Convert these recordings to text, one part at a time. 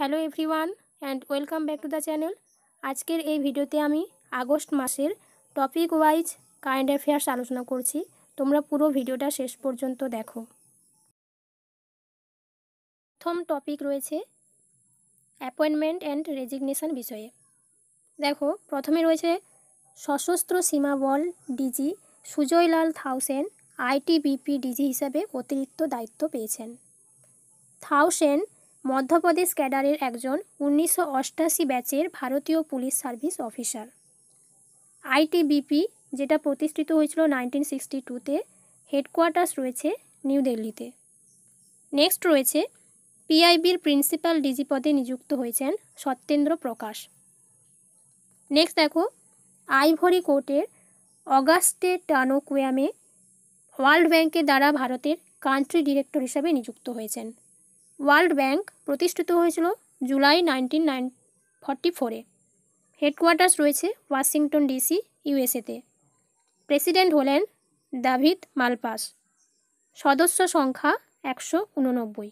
hello everyone and welcome back to the channel আজকের এই ভিডিওতে আমি আগস্ট মাসের টপিক ওয়াইজ কারেন্ট অ্যাফেয়ার্স আলোচনা করছি তোমরা পুরো ভিডিওটা শেষ পর্যন্ত দেখো প্রথম টপিক রয়েছে অ্যাপয়েন্টমেন্ট অ্যান্ড রেজিগনেশন বিষয়ে দেখো প্রথমে রয়েছে Sashastra Seema Bal DG Sujoy Lal Thaosen ITBP DG হিসাবে অতিরিক্ত দায়িত্ব পেয়েছেন থাউসেন মধ্যপ্রদেশ ক্যাডারের একজন উনিশশো অষ্টাশি ব্যাচের ভারতীয় পুলিশ সার্ভিস অফিসার আইটিবিপি যেটা প্রতিষ্ঠিত হয়েছিল নাইনটিন সিক্সটি টুতে হেডকোয়ার্টার্স রয়েছে নিউ দিল্লিতে নেক্সট রয়েছে পিআইবির প্রিন্সিপাল ডিজি পদে নিযুক্ত হয়েছেন সত্যেন্দ্র প্রকাশ নেক্সট দেখো আইভরি কোর্টের অগাস্টে টানোকুয়ামে ওয়ার্ল্ড ব্যাংকের দ্বারা ভারতের কান্ট্রি ডিরেক্টর হিসাবে নিযুক্ত হয়েছেন ওয়ার্ল্ড ব্যাংক প্রতিষ্ঠিত হয়েছিল জুলাই নাইনটিন নাইন ফর্টি ফোরে হেডকোয়ার্টার্স রয়েছে ওয়াশিংটন ডিসি ইউএসএতে প্রেসিডেন্ট হলেন দাভিদ মালপাস সদস্য সংখ্যা একশো উননব্বই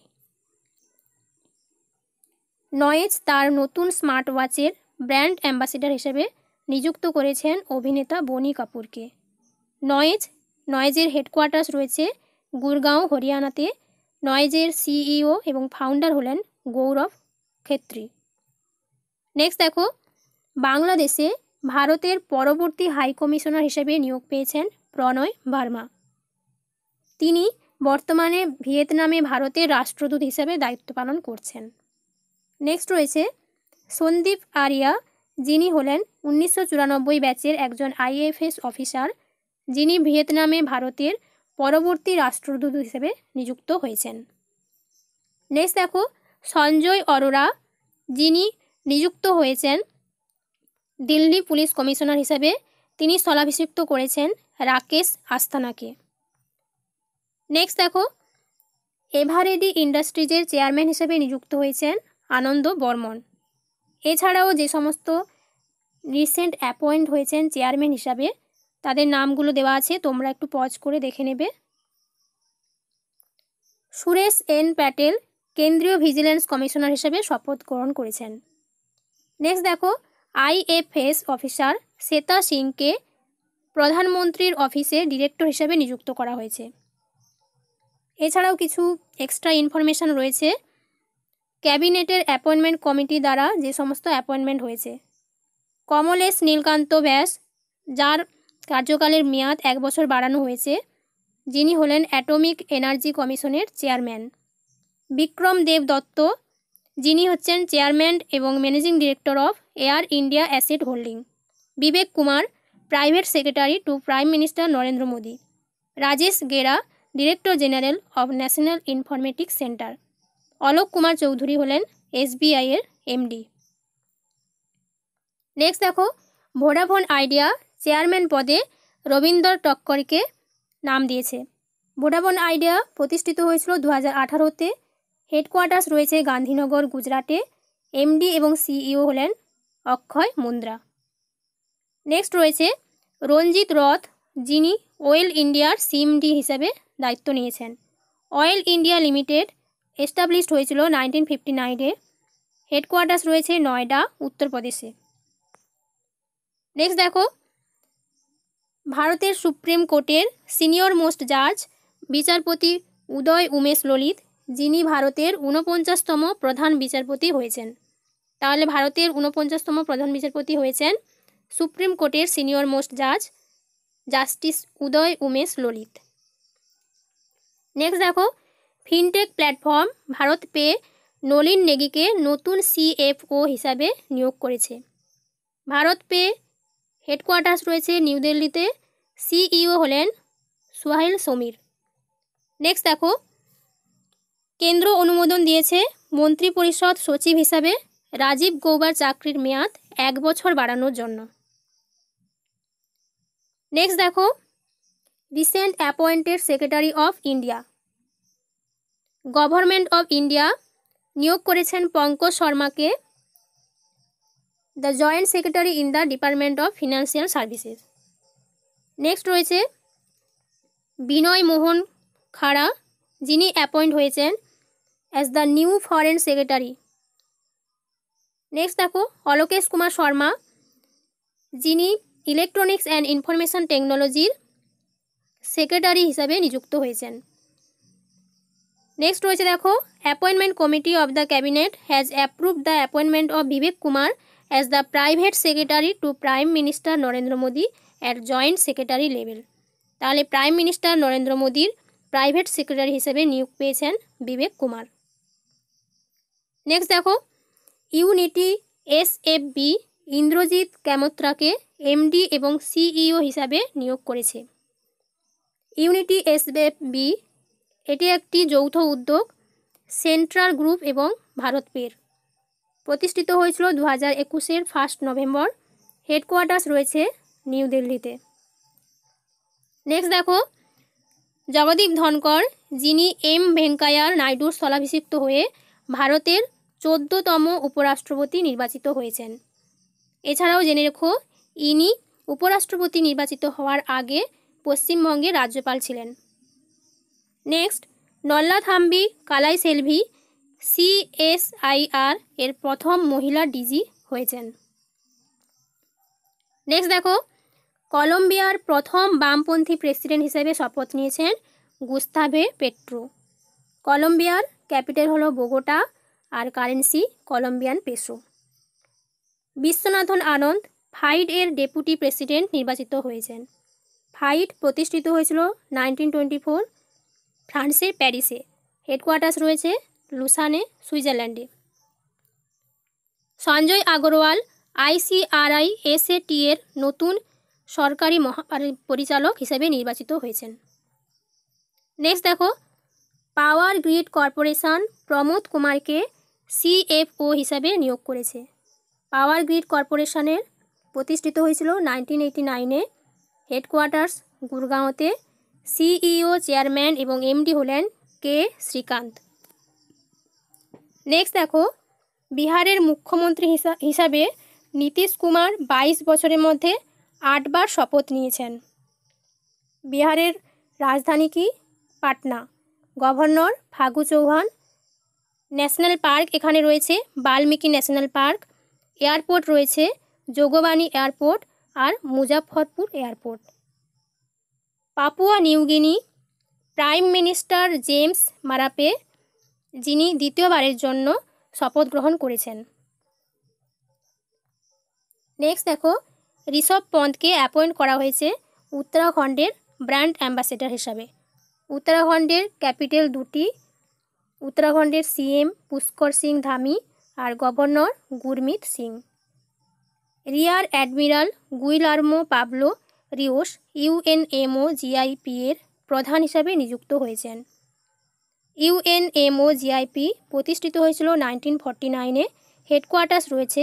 নয়েজ তার নতুন স্মার্ট ওয়াচের ব্র্যান্ড অ্যাম্বাসেডার হিসেবে নিযুক্ত করেছেন অভিনেতা বনি কাপুরকে নয়েজ নয়েজের হেডকোয়ার্টার্স রয়েছে গুরগাঁও হরিয়ানাতে নয়েজের সিইও এবং ফাউন্ডার হলেন গৌরব ক্ষেত্রী নেক্সট দেখো বাংলাদেশে ভারতের পরবর্তী হাইকমিশনার হিসেবে নিয়োগ পেয়েছেন প্রণয় ভার্মা তিনি বর্তমানে ভিয়েতনামে ভারতের রাষ্ট্রদূত হিসেবে দায়িত্ব পালন করছেন নেক্সট রয়েছে সন্দীপ আরিয়া যিনি হলেন উনিশশো ব্যাচের একজন আইএফএস অফিসার যিনি ভিয়েতনামে ভারতের পরবর্তী রাষ্ট্রদূত হিসেবে নিযুক্ত হয়েছেন নেক্সট দেখো সঞ্জয় অরোরা যিনি নিযুক্ত হয়েছেন দিল্লি পুলিশ কমিশনার হিসেবে তিনি স্থলাভিষিক্ত করেছেন রাকেশ আস্তানাকে নেক্সট দেখো এভারেডি ইন্ডাস্ট্রিজের চেয়ারম্যান হিসেবে নিযুক্ত হয়েছেন আনন্দ বর্মন এছাড়াও যে সমস্ত রিসেন্ট অ্যাপয়েন্ট হয়েছেন চেয়ারম্যান হিসাবে তাদের নামগুলো দেওয়া আছে তোমরা একটু পজ করে দেখে নেবে সুরেশ এন প্যাটেল কেন্দ্রীয় ভিজিলেন্স কমিশনার হিসেবে শপথ গ্রহণ করেছেন নেক্সট দেখো আইএফএস অফিসার শ্বেতা সিংকে প্রধানমন্ত্রীর অফিসে ডিরেক্টর হিসেবে নিযুক্ত করা হয়েছে এছাড়াও কিছু এক্সট্রা ইনফরমেশান রয়েছে ক্যাবিনেটের অ্যাপয়েন্টমেন্ট কমিটি দ্বারা যে সমস্ত অ্যাপয়েন্টমেন্ট হয়েছে কমলেশ নীলকান্ত ব্যাস যার কার্যকালের মেয়াদ এক বছর বাড়ানো হয়েছে যিনি হলেন অ্যাটমিক এনার্জি কমিশনের চেয়ারম্যান বিক্রম দেব দত্ত যিনি হচ্ছেন চেয়ারম্যান এবং managing director of Air India asset holding Vivek Kumar private secretary to prime minister Narendra Modi Rajesh Gera director general of national informatic centre Alok Kumar Chaudhary হলেন এসবিআই এর এমডি নেক্সট দেখো ভোডাফোন আইডিয়া চেয়ারম্যান পদে রবীন্দ্র টক্করকে নাম দিয়েছে ভোডাফোন আইডিয়া প্রতিষ্ঠিত হয়েছিল দু হাজার আঠারোতে হেডকোয়ার্টার্স রয়েছে গান্ধীনগর গুজরাটে এমডি এবং সিইও হলেন অক্ষয় মুন্দ্রা নেক্সট রয়েছে রঞ্জিত রথ যিনি অয়েল ইন্ডিয়ার সিএমডি হিসাবে দায়িত্ব নিয়েছেন অয়েল ইন্ডিয়া লিমিটেড এস্টাবলিশড হয়েছিল নাইনটিন ফিফটি নাইনে হেডকোয়ার্টার্স রয়েছে নয়ডা উত্তরপ্রদেশে নেক্সট দেখো ভারতের সুপ্রিম কোর্টের সিনিয়র মোস্ট জাজ বিচারপতি উদয় উমেশ ললিত যিনি ভারতের ঊনপঞ্চাশতম প্রধান বিচারপতি হয়েছেন তাহলে ভারতের ঊনপঞ্চাশতম প্রধান বিচারপতি হয়েছেন সুপ্রিম কোর্টের সিনিয়র মোস্ট জাজ জাস্টিস উদয় উমেশ ললিত নেক্সট দেখো fintech platform BharatPe Nalin নেগিকে নতুন সিএফও হিসাবে নিয়োগ করেছে ভারত পে হেডকোয়ার্টার্স রয়েছে নিউ দিল্লিতে সিইও হলেন সোহাইল সমীর নেক্সট দেখো কেন্দ্র অনুমোদন দিয়েছে মন্ত্রিপরিষদ সচিব হিসাবে রাজীব গৌবার চাকরির মেয়াদ এক বছর বাড়ানোর জন্য নেক্সট দেখো recent appointed secretary of India government of India নিয়োগ করেছেন পঙ্কজ শর্মাকে the joint secretary in the department of financial services next রয়েছে বিনয় মোহন খাড়া যিনি অ্যাপয়েন্ট হয়েছেন as the new foreign secretary next দেখো অলোকেশ কুমার শর্মা যিনি ইলেকট্রনিক্স অ্যান্ড ইনফরমেশন টেকনোলজির সেক্রেটারি হিসাবে নিযুক্ত হয়েছেন নেক্সট রয়েছে দেখো appointment committee of the cabinet has approve the appointment of Vivek Kumar as the private secretary to prime minister Narendra Modi at joint secretary level তাহলে prime minister Narendra মোদীর প্রাইভেট সেক্রেটারি হিসেবে নিয়োগ পেয়েছেন বিবেক কুমার নেক্সট দেখো Unity S F B Indrajit ক্যামত্রাকে MD এবং CEO e হিসাবে নিয়োগ করেছে ইউনিটি এস এফ বি এটি একটি যৌথ উদ্যোগ সেন্ট্রাল গ্রুপ এবং ভারত পের প্রতিষ্ঠিত হয়েছিল দু হাজার একুশের ফার্স্ট নভেম্বর হেডকোয়ার্টার্স রয়েছে নিউ দিল্লিতে নেক্সট দেখো জগদীপ ধনকর যিনি এম ভেঙ্কাইয়ার নাইডুর স্থলাভিষিক্ত হয়ে ভারতের চোদ্দতম উপরাষ্ট্রপতি নির্বাচিত হয়েছেন এছাড়াও জেনে রেখো ইনি উপরাষ্ট্রপতি নির্বাচিত হওয়ার আগে পশ্চিমবঙ্গের রাজ্যপাল ছিলেন নেক্সট নল্লাথাম্বি কালাই সেলভি সিএসআইআর এর প্রথম মহিলা ডিজি হয়েছেন নেক্সট দেখো কলম্বিয়ার প্রথম বামপন্থী প্রেসিডেন্ট হিসেবে শপথ নিয়েছেন গুস্তাভে পেট্রো কলম্বিয়ার ক্যাপিটাল হলো বোগোটা আর currency Colombian peso Viswanathan Anand FIDE এর ডেপুটি প্রেসিডেন্ট নির্বাচিত হয়েছেন ফাইড প্রতিষ্ঠিত হয়েছিল নাইনটিন টোয়েন্টি ফোর ফ্রান্সের প্যারিসে হেডকোয়ার্টার্স রয়েছে লুসানে সুইজারল্যান্ডে সঞ্জয় আগরওয়াল আইসিআরআই এসএটি এর নতুন সরকারি মহা পরিচালক হিসেবে নির্বাচিত হয়েছেন নেক্সট দেখো পাওয়ার গ্রিড কর্পোরেশন প্রমোদ কুমারকে সিএফও হিসাবে নিয়োগ করেছে পাওয়ার গ্রিড কর্পোরেশনের প্রতিষ্ঠিত হয়েছিল নাইনটিন এইটি নাইনে হেডকোয়ার্টার্স গুরগাঁওতে সিইও চেয়ারম্যান এবং এমডি হলেন কে শ্রীকান্ত নেক্সট দেখো বিহারের মুখ্যমন্ত্রী হিসাবে নীতিশ কুমার ২২ বছরের মধ্যে আটবার শপথ নিয়েছেন বিহারের রাজধানী কি Patna governor Phagu Chauhan national park এখানে রয়েছে বাল্মীকি ন্যাশনাল পার্ক এয়ারপোর্ট রয়েছে যোগবাণী এয়ারপোর্ট আর Muzaffarpur airport Papua New Guinea prime minister James Marape যিনি দ্বিতীয়বারের জন্য শপথ গ্রহণ করেছেন নেক্সট দেখো ঋষভ পন্তকে অ্যাপয়েন্ট করা হয়েছে উত্তরাখণ্ডের ব্র্যান্ড অ্যাম্বাসেডর হিসাবে উত্তরাখণ্ডের ক্যাপিটাল দুটি উত্তরাখণ্ডের সিএম পুষ্কর সিং ধামি আর governor Gurmit Singh rear admiral Guillermo Pablo Rios UNMO GIP এর প্রধান হিসাবে নিযুক্ত হয়েছেন ইউএনএমও জিআইপি প্রতিষ্ঠিত হয়েছিল নাইনটিন ফর্টি নাইনে হেডকোয়ার্টার্স রয়েছে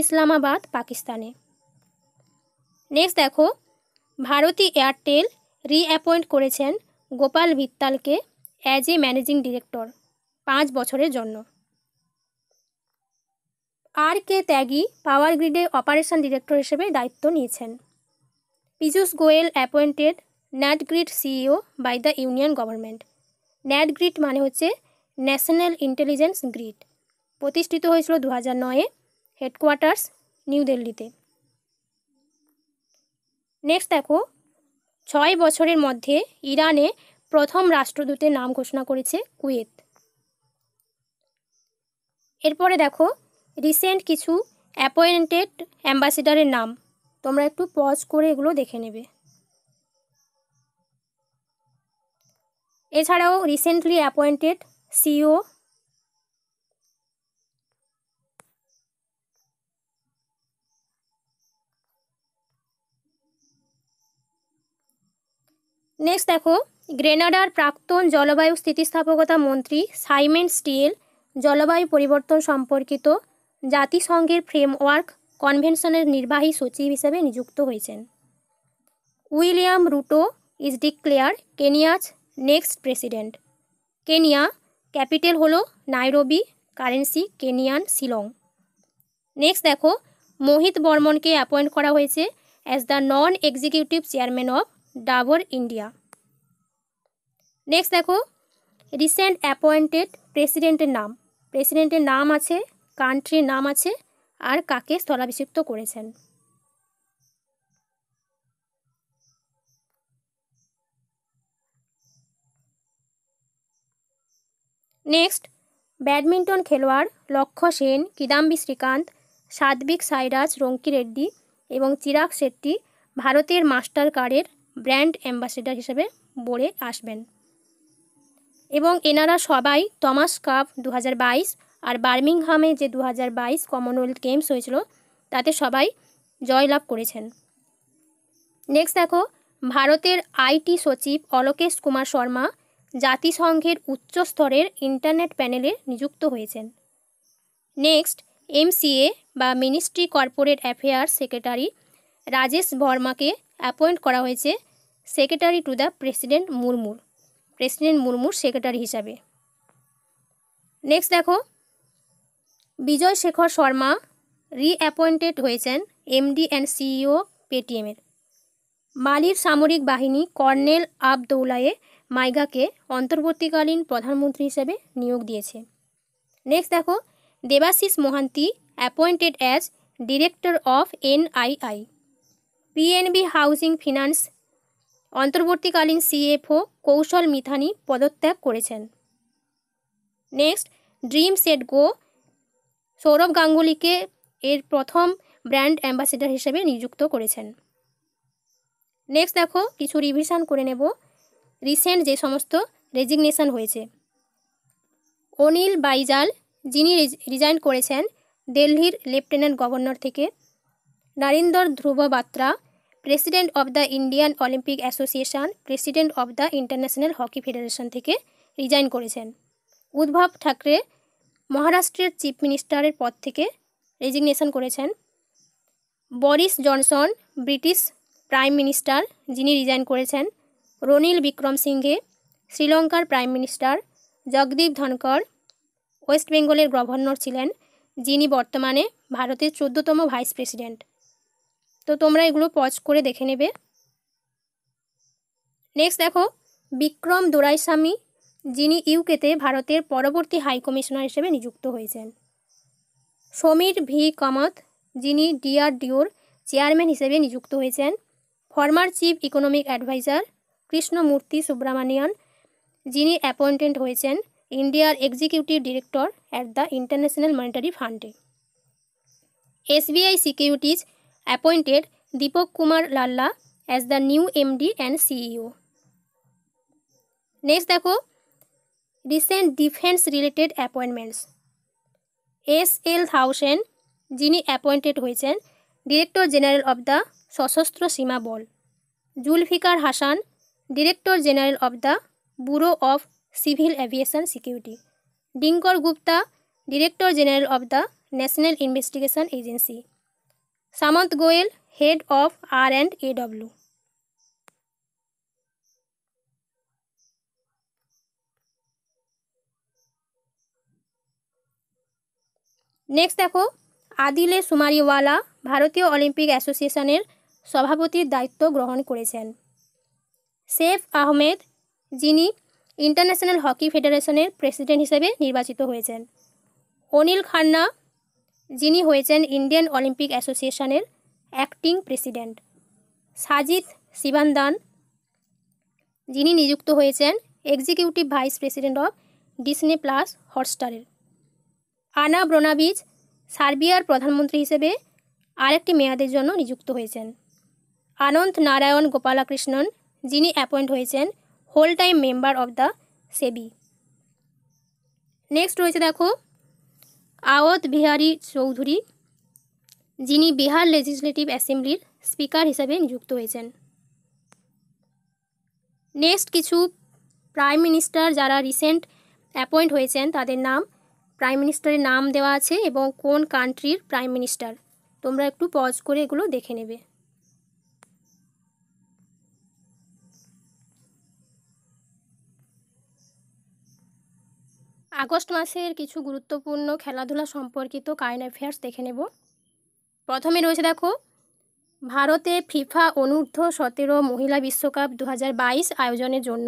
ইসলামাবাদ পাকিস্তানে নেক্সট দেখো ভারতী এয়ারটেল রিঅ্যাপয়েন্ট করেছেন গোপাল ভিত্তালকে অ্যাজ এ ম্যানেজিং ডিরেক্টর পাঁচ বছরের জন্য আর কে ত্যাগী পাওয়ার গ্রিডে অপারেশন ডিরেক্টর হিসেবে দায়িত্ব নিয়েছেন Piyush Goyal appointed NATGRID CEO by the union government NATGRID মানে হচ্ছে ন্যাশনাল ইন্টেলিজেন্স গ্রিড প্রতিষ্ঠিত হয়েছিল দু হাজার নয়ে হেডকোয়ার্টার্স নিউ দিল্লিতে নেক্সট দেখো ছয় বছরের মধ্যে ইরানে প্রথম রাষ্ট্রদূতের নাম ঘোষণা করেছে কুয়েত এরপরে দেখো রিসেন্ট কিছু অ্যাপয়েন্টেড অ্যাম্বাসিডারের নাম তোমরা একটু পজ করে এগুলো দেখে নেবে এছাড়াও রিসেন্টলি অ্যাপয়েন্টেড সিও নেক্সট দেখো গ্রেনাডার প্রাক্তন জলবায়ু স্থিতিস্থাপকতা মন্ত্রী সাইমেন স্টিল জলবায়ু পরিবর্তন সম্পর্কিত জাতিসংঘের ফ্রেমওয়ার্ক কনভেনশনের নির্বাহী সচিব হিসেবে নিযুক্ত হয়েছেন William Ruto is declare Kenya's next president Kenya capital হলো Nairobi currency Kenyan shilling next দেখো মোহিত বর্মনকে অ্যাপয়েন্ট করা হয়েছে as the non executive chairman of Dabur India next দেখো রিসেন্ট অ্যাপয়েন্টেড প্রেসিডেন্টের নাম প্রেসিডেন্টের নাম আছে কান্ট্রির নাম আছে আর কাকে স্থলাভিষিক্ত করেছেন নেক্সট ব্যাডমিন্টন খেলোয়াড় লক্ষ্য সেন কিদাম্বি শ্রীকান্ত সাদ্বিক সাইরাজ রঙ্কি রেড্ডি এবং চিরাগ শেট্টি ভারতের মাস্টার কার্ডের ব্র্যান্ড অ্যাম্বাসেডার হিসেবে বলে আসবেন এবং এনারা সবাই টমাস কাপ দু আর বার্মিংহামে যে দু কমনওয়েলথ গেমস হয়েছিল তাতে সবাই জয়লাভ করেছেন নেক্সট দেখো ভারতের আইটি সচিব অলোকেশ কুমার শর্মা জাতিসংঘের উচ্চ স্তরের ইন্টারনেট প্যানেলে নিযুক্ত হয়েছেন নেক্সট এমসিএ বা ministry corporate affairs secretary Rajesh বর্মাকে অ্যাপয়েন্ট করা হয়েছে সেক্রেটারি টু দ্য প্রেসিডেন্ট মুর্মুর প্রেসিডেন্ট মুর্মুর সেক্রেটারি হিসাবে নেক্সট দেখো বিজয় শেখর শর্মা রিঅ্যাপয়েন্টেড হয়েছেন এমডি অ্যান্ড সিইও পেটিএমের মালির সামরিক বাহিনী কর্নেল আবদৌলায়ে মাইগাকে অন্তর্বর্তীকালীন প্রধানমন্ত্রী হিসেবে নিয়োগ দিয়েছে নেক্সট দেখো Debashis Mohanty appointed as director of NII PNB housing finance অন্তর্বর্তীকালীন সিএফও কৌশল মিথানি পদত্যাগ করেছেন next DreamSetGo Sourav গাঙ্গুলিকে এর প্রথম ব্র্যান্ড অ্যাম্বাসেডার হিসেবে নিযুক্ত করেছেন নেক্সট দেখো কিছু রিভিশন করে নেব রিসেন্ট যে সমস্ত রেজিগনেশন হয়েছে অনিল বাইজাল যিনি রিজাইন করেছেন দিল্লির লেফটেন্যান্ট গভর্নর থেকে Narinder Dhruv Batra president of the Indian Olympic association president of the international hockey federation থেকে রিজাইন করেছেন উদ্ভব ঠাকরে মহারাষ্ট্রের চিফ মিনিস্টারের পদ থেকে রেজিগনেশন করেছেন Boris Johnson British prime minister যিনি রিজাইন করেছেন রনিল বিক্রম সিংঘে শ্রীলঙ্কার prime minister Jagdeep Dhankhar West বেঙ্গলের গভর্নর ছিলেন যিনি বর্তমানে ভারতের চোদ্দোতম ভাইস প্রেসিডেন্ট তো তোমরা এগুলো পজ করে দেখে নেবে নেক্সট দেখো বিক্রম দোরাইস্বামী যিনি ইউকেতে ভারতের পরবর্তী হাই কমিশনার হিসেবে নিযুক্ত হয়েছেন সমীর ভি কমত যিনি ডিআরডিওর চেয়ারম্যান হিসেবে নিযুক্ত হয়েছেন former chief economic adviser Krishnamurthy Subramanian যিনি অ্যাপয়েন্টেন্ট হয়েছেন ইন্ডিয়ার executive director at the international monetary ফান্ডে SBI securities appointed Deepak Kumar Lalla as the new MD and CEO next দেখো recent defence related appointments S L Thaosen যিনি অ্যাপয়েন্টেড হয়েছেন director general of the Sashastra Seema Bal Zulfiqar Hasan director general of the bureau of civil aviation security Dinkar Gupta director general of the national investigation agency Samant Goel head of R and AW next দেখো আদিলে সুমারিওয়ালা ভারতীয় Olympic অ্যাসোসিয়েশনের সভাপতির দায়িত্ব গ্রহণ করেছেন safe Ahmed যিনি ইন্টারন্যাশনাল হকি ফেডারেশনের প্রেসিডেন্ট হিসেবে নির্বাচিত হয়েছেন অনিল খান্না যিনি হয়েছেন ইন্ডিয়ান অলিম্পিক অ্যাসোসিয়েশনের অ্যাক্টিং প্রেসিডেন্ট সাজিদ সিবান্দান যিনি নিযুক্ত হয়েছেন executive vice president of Disney plus হটস্টারের আনা ব্রোনাবিজ সার্বিয়ার প্রধানমন্ত্রী হিসেবে আরেকটি মেয়াদের জন্য নিযুক্ত হয়েছেন আনন্দ নারায়ণ গোপালাকৃষ্ণন যিনি অ্যাপয়েন্ট হয়েছেন whole time member of the SEBI next রয়েছে দেখো আওয়াত বিহারি চৌধুরী যিনি বিহার লেজিসলেটিভ অ্যাসেম্বলির স্পিকার হিসাবে নিযুক্ত হয়েছেন নেক্সট কিছু প্রাইম মিনিস্টার যারা রিসেন্ট অ্যাপয়েন্ট হয়েছেন তাদের নাম প্রাইম মিনিস্টারের নাম দেওয়া আছে এবং কোন কান্ট্রির প্রাইম মিনিস্টার তোমরা একটু পজ করে এগুলো দেখে নেবে আগস্ট মাসের কিছু গুরুত্বপূর্ণ খেলাধুলা সম্পর্কিত কারেন্ট অ্যাফেয়ার্স দেখে নেব প্রথমে রয়েছে দেখো ভারতে ফিফা অনূর্ধ্ব সতেরো মহিলা বিশ্বকাপ দু আয়োজনের জন্য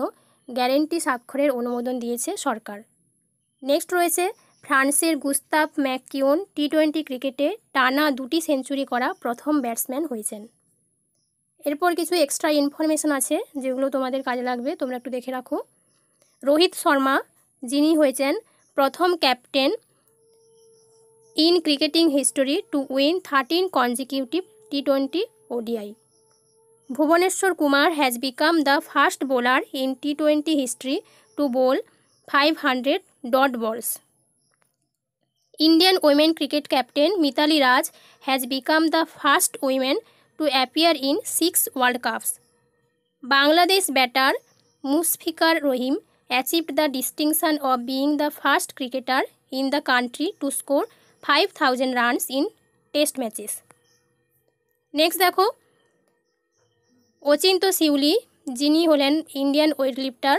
গ্যারেন্টি স্বাক্ষরের অনুমোদন দিয়েছে সরকার নেক্সট রয়েছে ফ্রান্সের গুস্তাফ ম্যাকিওন টি টোয়েন্টি ক্রিকেটে টানা দুটি সেঞ্চুরি করা প্রথম ব্যাটসম্যান হয়েছেন এরপর কিছু এক্সট্রা ইনফরমেশন আছে যেগুলো তোমাদের কাজে লাগবে তোমরা একটু দেখে রাখো রোহিত শর্মা যিনি হয়েছেন প্রথম captain in cricketing history to win thirteen consecutive T twenty ODI Bhuvneshwar Kumar has become the first bowler in T twenty history to bowl five hundred dot balls Indian women cricket captain Mithali Raj has become the first women to appear in six world cups Bangladesh batter Mushfiqur Rahim achieved the distinction of being the first cricketer in the country to score five thousand runs in test matches next দেখো অচিন্ত শিউলি যিনি হলেন Indian wait লিফটার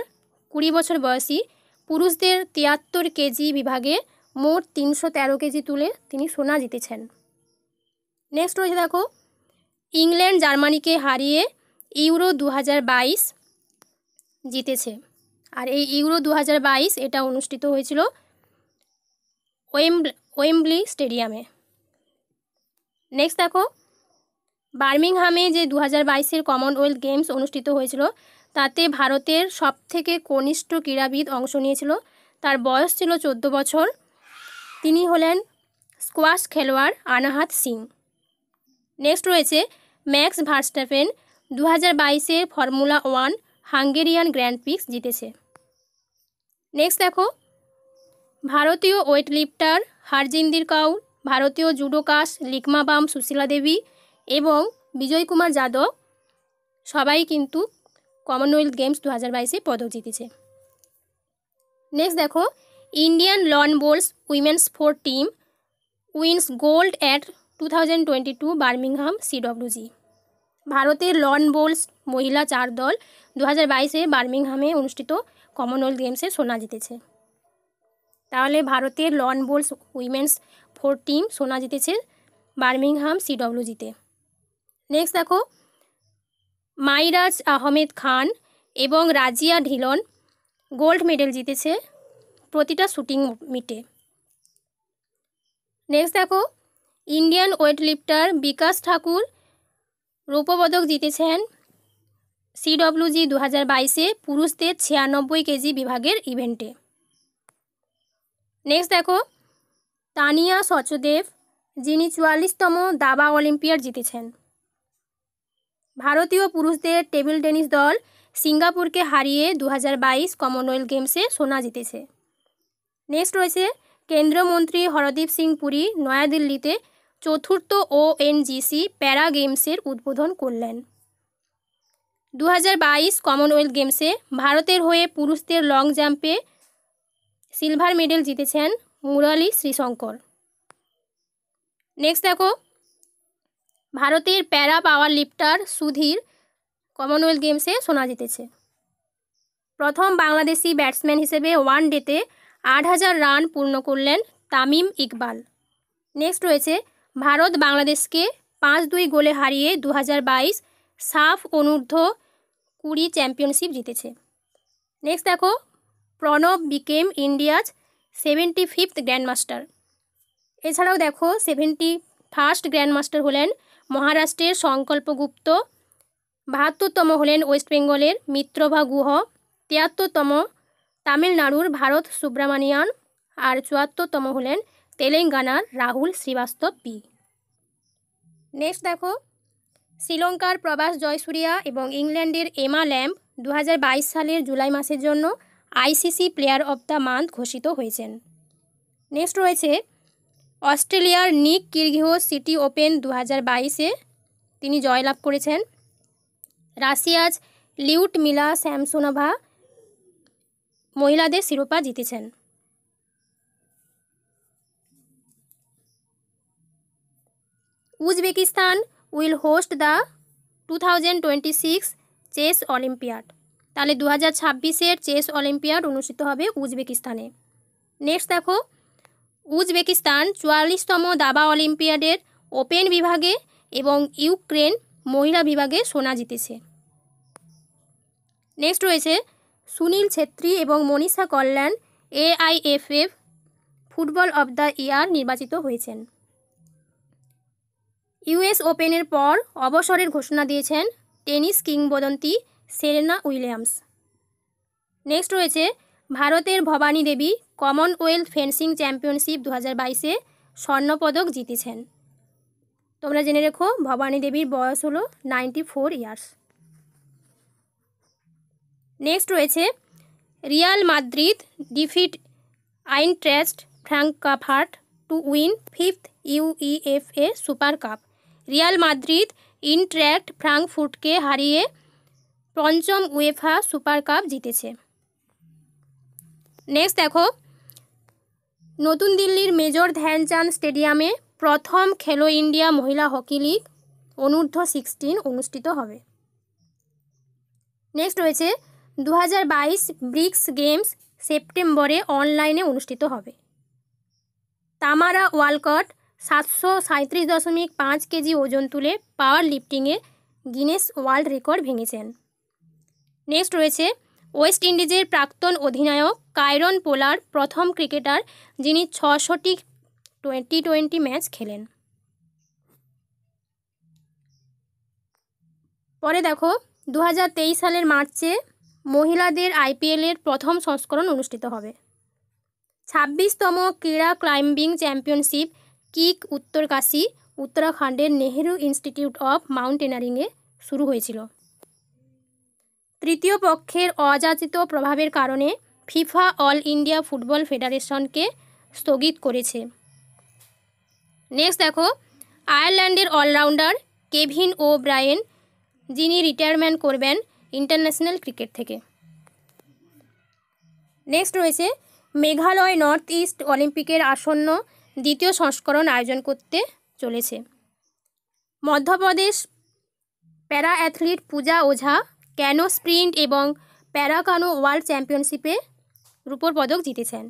কুড়ি বছর বয়সী পুরুষদের তিয়াত্তর KG বিভাগে মোট তিনশো তেরো কেজি তুলে তিনি সোনা জিতেছেন নেক্সট রয়েছে দেখো ইংল্যান্ড জার্মানিকে হারিয়ে ইউরো দু জিতেছে আর এই ইউরো দু এটা অনুষ্ঠিত হয়েছিল ওয়েম ওয়েম্বলি স্টেডিয়ামে নেক্সট দেখো বার্মিংহামে যে দু হাজার বাইশের কমনওয়েলথ গেমস অনুষ্ঠিত হয়েছিল তাতে ভারতের সব থেকে কনিষ্ঠ ক্রীড়াবিদ অংশ নিয়েছিল তার বয়স ছিল চোদ্দো বছর তিনি হলেন স্কোয়াশ খেলোয়াড় আনাহাত সিং নেক্সট রয়েছে ম্যাক্স ভার্স্টাফেন দু হাজার বাইশে formula one Hungarian grand prix জিতেছে নেক্সট দেখো ভারতীয় ওয়েট লিফটার হারজিন্দির কাউর ভারতীয় জুডোকাস লিকমা বাম সুশীলা দেবী এবং বিজয় কুমার যাদব সবাই কিন্তু কমনওয়েলথ গেমস দু হাজার বাইশে পদক জিতেছে নেক্সট দেখো Indian lawn bowls women's four team wins gold at two thousand twenty two Birmingham CWG ভারতের লন বোলস মহিলা চার দল দু হাজার বাইশে বার্মিংহামে অনুষ্ঠিত কমনওয়েলথ গেমসে সোনা জিতেছে তাহলে ভারতের lawn bowls women's four team সোনা জিতেছে বার্মিংহাম সিডব্লিউ জিতে নেক্সট দেখো মাইরাজ আহমেদ খান এবং রাজিয়া ঢিলন গোল্ড মেডেল জিতেছে প্রতিটা শুটিং মিটে নেক্সট দেখো ইন্ডিয়ান ওয়েট লিফটার বিকাশ ঠাকুর রূপপদক জিতেছেন সিডব্লিউজি দু হাজার বাইশে পুরুষদের ছিয়ানব্বই কেজি বিভাগের ইভেন্টে নেক্সট দেখো তানিয়া সচদেব যিনি চুয়াল্লিশতম দাবা অলিম্পিয়াড জিতেছেন ভারতীয় পুরুষদের টেবিল টেনিস দল সিঙ্গাপুরকে হারিয়ে দু হাজার বাইশ কমনওয়েলথ গেমসে সোনা জিতেছে নেক্সট রয়েছে কেন্দ্রমন্ত্রী হরদীপ সিং পুরী নয়াদিল্লিতে চতুর্থ ওএনজিসি প্যারা গেমসের উদ্বোধন করলেন দু কমনওয়েলথ গেমসে ভারতের হয়ে পুরুষদের লং জাম্পে সিলভার মেডেল জিতেছেন মুরালি শ্রীশঙ্কর নেক্সট দেখো ভারতের প্যারা পাওয়ার লিফটার সুধীর কমনওয়েলথ গেমসে সোনা জিতেছে প্রথম বাংলাদেশি ব্যাটসম্যান হিসেবে ওয়ান ডেতে আট হাজার রান পূর্ণ করলেন তামিম ইকবাল নেক্সট রয়েছে ভারত বাংলাদেশকে পাঁচ দুই গোলে হারিয়ে দু সাফ অনূর্ধ্ব কুড়ি চ্যাম্পিয়নশিপ জিতেছে নেক্সট দেখো Pranav became India's seventy fifth grandmaster এছাড়াও দেখো সেভেন্টি ফার্স্ট গ্র্যান্ডমাস্টার হলেন মহারাষ্ট্রের সংকল্পগুপ্ত বাহাত্তরতম হলেন ওয়েস্ট বেঙ্গলের মিত্রভা গুহ তিয়াত্তরতম তামিলনাড়ুর ভারত সুব্রামানিয়ান আর চুয়াত্তরতম হলেন তেলেঙ্গানার রাহুল শ্রীবাস্তব পি নেক্সট দেখো শ্রীলঙ্কার প্রবাস জয়সুরিয়া এবং ইংল্যান্ডের এমা ল্যাম্প দু সালের জুলাই মাসের জন্য ICC player of the month ঘোষিত হয়েছেন নেক্সট রয়েছে অস্ট্রেলিয়ার নিক কির্ঘিও সিটি ওপেন দু হাজার বাইশে তিনি জয়লাভ করেছেন রাশিয়াজ লিউট মিলা স্যামসোনোভা মহিলাদের শিরোপা জিতেছেন Uzbekistan will host the two thousand twenty six chess olympiad তাহলে দু হাজার ছাব্বিশের চেস অলিম্পিয়াড অনুষ্ঠিত হবে উজবেকিস্তানে নেক্সট দেখো উজবেকিস্তান চুয়াল্লিশতম দাবা অলিম্পিয়াডের ওপেন বিভাগে এবং ইউক্রেন মহিলা বিভাগে সোনা জিতেছে নেক্সট রয়েছে সুনীল ছেত্রী এবং Manisha Kalyan AIFF football of the year নির্বাচিত হয়েছেন ইউএস ওপেনের পর অবসরের ঘোষণা দিয়েছেন টেনিস কিংবদন্তি সেরেনা উইলিয়ামস নেক্সট রয়েছে ভারতের Bhavani Devi Commonwealth fencing championship দু হাজার বাইশে স্বর্ণপদক জিতেছেন তোমরা জেনে রেখো ভবানী দেবীর বয়স হলো নাইনটি ফোর ইয়ার্স নেক্সট রয়েছে Real Madrid defeat Eintracht Frankfurt to win fifth UEFA super cup Real Madrid Eintracht ফ্রাঙ্কফুটকে হারিয়ে পঞ্চম উয়েফা সুপার কাপ জিতেছে নেক্সট দেখো নতুন দিল্লির মেজর ধ্যানচাঁদ স্টেডিয়ামে প্রথম খেলো ইন্ডিয়া মহিলা হকি লিগ অনূর্ধ্ব সিক্সটিন অনুষ্ঠিত হবে নেক্সট রয়েছে দু ব্রিক্স গেমস সেপ্টেম্বরে অনলাইনে অনুষ্ঠিত হবে তামারা ওয়ালকট সাতশো সাঁত্রিশ দশমিক পাঁচ কেজি ওজন তুলে পাওয়ার লিফটিংয়ে গিনেস ওয়ার্ল্ড রেকর্ড ভেঙেছেন নেক্সট রয়েছে ওয়েস্ট ইন্ডিজের প্রাক্তন অধিনায়ক কায়রন পোলার প্রথম ক্রিকেটার যিনি ছশোটি টোয়েন্টি টোয়েন্টি ম্যাচ খেলেন পরে দেখো দু সালের মার্চে মহিলাদের আইপিএলের প্রথম সংস্করণ অনুষ্ঠিত হবে ছাব্বিশতম ক্রীড়া ক্লাইম্বিং চ্যাম্পিয়নশিপ কিক উত্তরকাশি উত্তরাখণ্ডের নেহেরু ইনস্টিটিউট অফ মাউন্টেনারিংয়ে শুরু হয়েছিল তৃতীয় পক্ষের অযাচিত প্রভাবের কারণে ফিফা অল ইন্ডিয়া ফুটবল ফেডারেশনকে স্থগিত করেছে নেক্সট দেখো আয়ারল্যান্ডের অলরাউন্ডার কেভিন ও ব্রায়েন যিনি রিটায়ারমেন্ট করবেন ইন্টারন্যাশনাল ক্রিকেট থেকে নেক্সট রয়েছে মেঘালয় নর্থ ইস্ট অলিম্পিকের আসন্ন দ্বিতীয় সংস্করণ আয়োজন করতে চলেছে Madhya Pradesh para athlete Puja Ojha canoe sprint এবং প্যারা ওয়ার্ল্ড চ্যাম্পিয়নশিপে রূপোর পদক জিতেছেন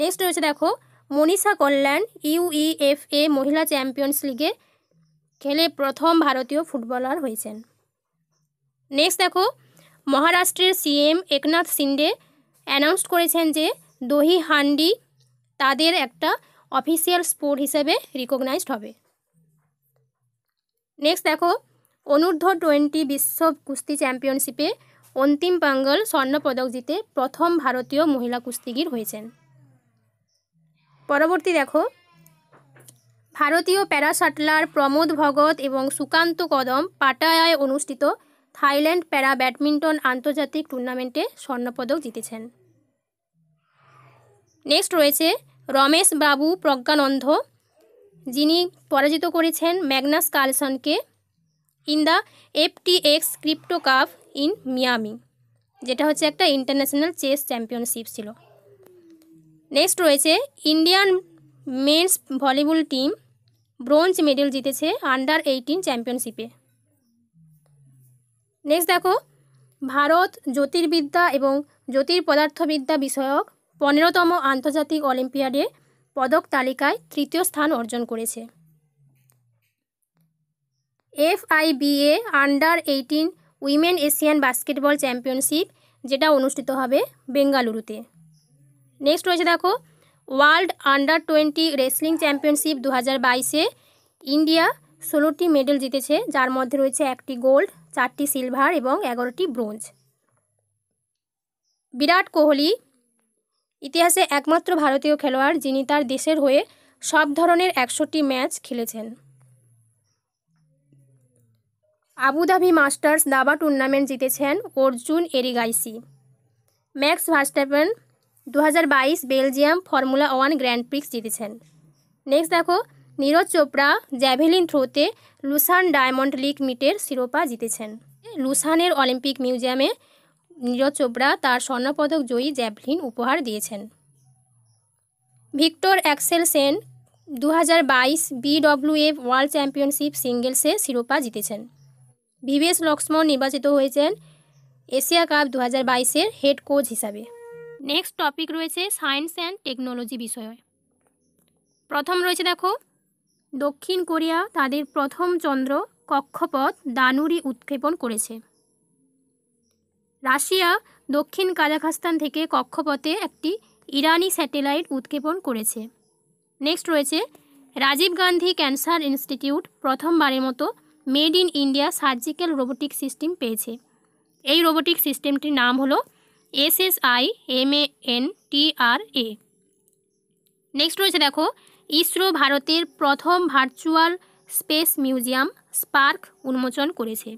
নেক্সট রয়েছে দেখো মনীষা কল্যাণ ইউইএফএ মহিলা চ্যাম্পিয়ন্স লিগে খেলে প্রথম ভারতীয় ফুটবলার হয়েছেন নেক্সট দেখো মহারাষ্ট্রের সিএম একনাথ সিন্ডে অ্যানাউন্স করেছেন যে দহি হান্ডি তাদের একটা অফিসিয়াল স্পোর্ট হিসেবে রিকগনাইজড হবে নেক্সট দেখো অনূর্ধ্ব টোয়েন্টি বিশ্ব কুস্তি চ্যাম্পিয়নশিপে অন্তিম পাঙ্গল স্বর্ণপদক জিতে প্রথম ভারতীয় মহিলা কুস্তিগির হয়েছেন পরবর্তী দেখো ভারতীয় প্যারা শাটলার প্রমোদ ভগত এবং সুকান্ত কদম পাটায়ায় অনুষ্ঠিত থাইল্যান্ড প্যারা ব্যাডমিন্টন আন্তর্জাতিক টুর্নামেন্টে স্বর্ণপদক জিতেছেন নেক্সট রয়েছে রমেশ বাবু প্রজ্ঞানন্দ যিনি পরাজিত করেছেন ম্যাগনাস কার্লসনকে in the FTX crypto cup in Miami যেটা হচ্ছে একটা ইন্টারন্যাশনাল চেস চ্যাম্পিয়নশিপ ছিল নেক্সট রয়েছে Indian men's volleyball team bronze medal জিতেছে আন্ডার এইটিন চ্যাম্পিয়নশিপে নেক্সট দেখো ভারত জ্যোতির্বিদ্যা এবং জ্যোতির্পদার্থবিদ্যা বিষয়ক পনেরোতম আন্তর্জাতিক অলিম্পিয়াডে পদক তালিকায় তৃতীয় স্থান অর্জন করেছে FIBA under eighteen women Asian basketball championship যেটা অনুষ্ঠিত হবে বেঙ্গালুরুতে নেক্সট রয়েছে দেখো world under twenty wrestling championship দু হাজার বাইশে ইন্ডিয়া ষোলোটি মেডেল জিতেছে যার মধ্যে রয়েছে একটি গোল্ড চারটি সিলভার এবং এগারোটি ব্রোঞ্জ বিরাট কোহলি ইতিহাসে একমাত্র ভারতীয় খেলোয়াড় যিনি তার দেশের হয়ে সব ধরনের একশোটি ম্যাচ খেলেছেন আবুধাবি মাস্টার্স দাবা টুর্নামেন্ট জিতেছেন অর্জুন এরিগাইসি ম্যাক্স ভার্স্টাপেন দু Belgium formula one grand prix জিতেছেন নেক্সট দেখো নীরজ চোপড়া জ্যাভেলিন থ্রোতে লুসান ডায়মন্ড লিগ মিটের শিরোপা জিতেছেন লুসানের অলিম্পিক মিউজিয়ামে নীরজ চোপড়া তার স্বর্ণপদক জয়ী জ্যাভলিন উপহার দিয়েছেন ভিক্টর অ্যাক্সেল সেন দু হাজার বাইশ বিডব্লিউএফ ওয়ার্ল্ড চ্যাম্পিয়নশিপ সিঙ্গেলসে শিরোপা জিতেছেন ভিভিএস লক্ষ্মণ নির্বাচিত হয়েছেন এশিয়া কাপ দু হাজার বাইশের হেড কোচ হিসাবে নেক্সট টপিক রয়েছে সায়েন্স অ্যান্ড টেকনোলজি বিষয়ে প্রথম রয়েছে দেখো দক্ষিণ কোরিয়া তাদের প্রথম চন্দ্র কক্ষপথ দানুরি উৎক্ষেপণ করেছে রাশিয়া দক্ষিণ কাজাখস্তান থেকে কক্ষপথে একটি ইরানি স্যাটেলাইট উৎক্ষেপণ করেছে নেক্সট রয়েছে রাজীব গান্ধী ক্যান্সার ইনস্টিটিউট প্রথমবারের মতো made in India surgical robotic system পেয়েছে এই রোবোটিক সিস্টেমটির নাম হলো S S I M A N T R A next রয়েছে দেখো ইসরো ভারতের প্রথম ভার্চুয়াল স্পেস মিউজিয়াম স্পার্ক উন্মোচন করেছে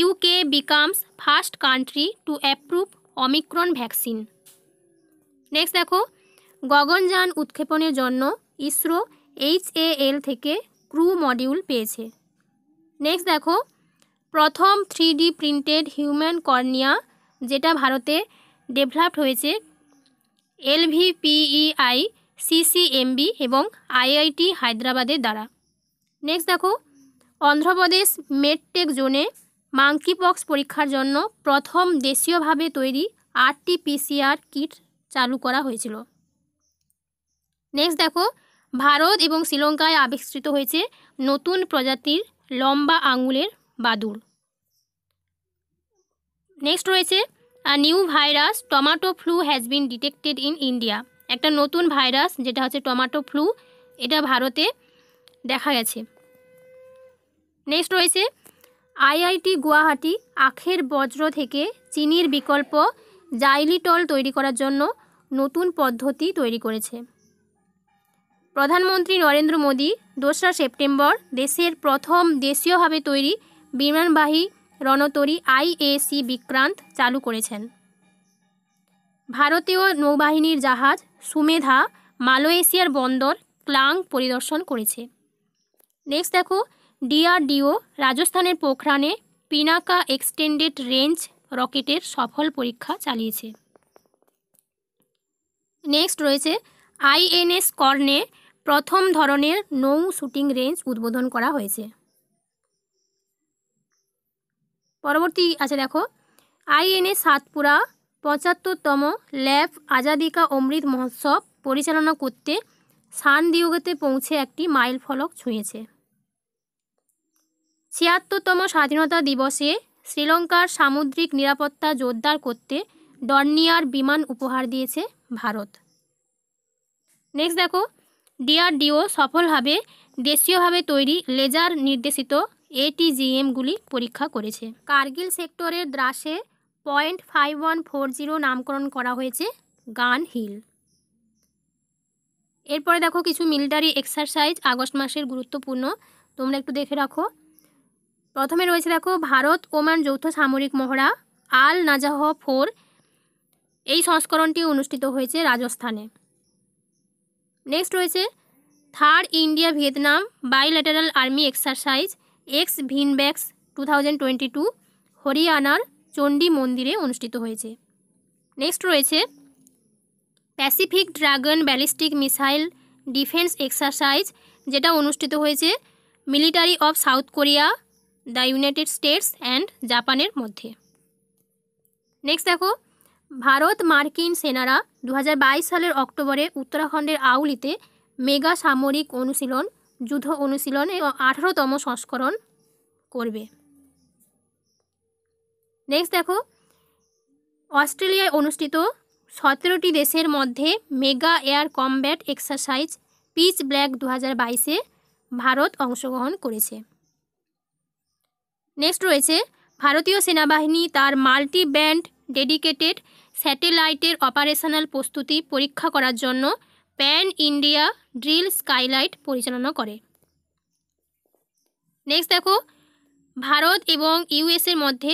UK becomes first country to approve Omicron vaccine next দেখো গগনযান উৎক্ষেপণের জন্য ইসরো এইচএএল থেকে ক্রু মডিউল পেয়েছে নেক্সট দেখো প্রথম three D printed human cornea যেটা ভারতে ডেভেলপড হয়েছে এলভিপিইআই সিসিএমবি e এবং আইআইটি হায়দ্রাবাদের দ্বারা নেক্সট দেখো অন্ধ্রপ্রদেশ মেডটেক জোনে পক্স পরীক্ষার জন্য প্রথম দেশীয়ভাবে তৈরি আটটি পিসিআর কিট চালু করা হয়েছিল নেক্সট দেখো ভারত এবং শ্রীলঙ্কায় আবিষ্কৃত হয়েছে নতুন প্রজাতির লম্বা আঙুলের বাদুর নেক্সট রয়েছে new virus tomato flu has been detected in India একটা নতুন ভাইরাস যেটা হচ্ছে টমাটো ফ্লু এটা ভারতে দেখা গেছে নেক্সট রয়েছে আইআইটি গুয়াহাটি আখের বজ্র থেকে চিনির বিকল্প জাইলিটল তৈরি করার জন্য নতুন পদ্ধতি তৈরি করেছে প্রধানমন্ত্রী নরেন্দ্র মোদী দোসরা সেপ্টেম্বর দেশের প্রথম দেশীয়ভাবে তৈরি বিমানবাহী রণতরী আইএসি বিক্রান্ত চালু করেছেন ভারতীয় নৌবাহিনীর জাহাজ সুমেধা মালয়েশিয়ার বন্দর ক্লাং পরিদর্শন করেছে নেক্সট দেখো ডিআরডিও রাজস্থানের পোখরানে পিনাকা এক্সটেন্ডেড রেঞ্জ রকেটের সফল পরীক্ষা চালিয়েছে নেক্সট রয়েছে আইএনএস কর্নে প্রথম ধরনের নৌ শুটিং রেঞ্জ উদ্বোধন করা হয়েছে পরবর্তী আছে দেখো আইএনএস সাতপুরা পঁচাত্তরতম ল্যাব আজাদিকা অমৃত মহোৎসব পরিচালনা করতে সান দিওগতে পৌঁছে একটি মাইল ফলক ছুঁয়েছে ছিয়াত্তরতম স্বাধীনতা দিবসে শ্রীলঙ্কার সামুদ্রিক নিরাপত্তা জোরদার করতে ডর্নিয়ার বিমান উপহার দিয়েছে ভারত নেক্সট দেখো ডিআরডিও সফলভাবে দেশীয়ভাবে তৈরি লেজার নির্দেশিত এটিজিএমগুলি পরীক্ষা করেছে কার্গিল সেক্টরের দ্রাসে point five one four zero নামকরণ করা হয়েছে গান হিল এরপরে দেখো কিছু মিলিটারি এক্সারসাইজ আগস্ট মাসের গুরুত্বপূর্ণ তোমরা একটু দেখে রাখো প্রথমে রয়েছে দেখো ভারত ওমান যৌথ সামরিক মহড়া আল নাজাহ ফোর এই সংস্করণটি অনুষ্ঠিত হয়েছে রাজস্থানে নেক্সট রয়েছে third India Vietnam bilateral army exercise ex VINBAX two thousand twenty two হরিয়ানার চণ্ডী মন্দিরে অনুষ্ঠিত হয়েছে নেক্সট রয়েছে Pacific Dragon ballistic missile defence exercise যেটা অনুষ্ঠিত হয়েছে military of South Korea the United States and জাপানের মধ্যে নেক্সট দেখো ভারত মার্কিন সেনারা দু সালের অক্টোবরে উত্তরাখণ্ডের আউলিতে মেগা সামরিক অনুশীলন যুদ্ধ অনুশীলন এবং আঠারোতম সংস্করণ করবে নেক্সট দেখো অস্ট্রেলিয়ায় অনুষ্ঠিত সতেরোটি দেশের মধ্যে mega air combat exercise pitch black দু হাজার বাইশে ভারত অংশগ্রহণ করেছে নেক্সট রয়েছে ভারতীয় সেনাবাহিনী তার মাল্টি ব্যান্ড ডেডিকেটেড স্যাটেলাইটের অপারেশনাল প্রস্তুতি পরীক্ষা করার জন্য প্যান ইন্ডিয়া ড্রিল স্কাইলাইট পরিচালনা করে নেক্সট দেখো ভারত এবং ইউএসের মধ্যে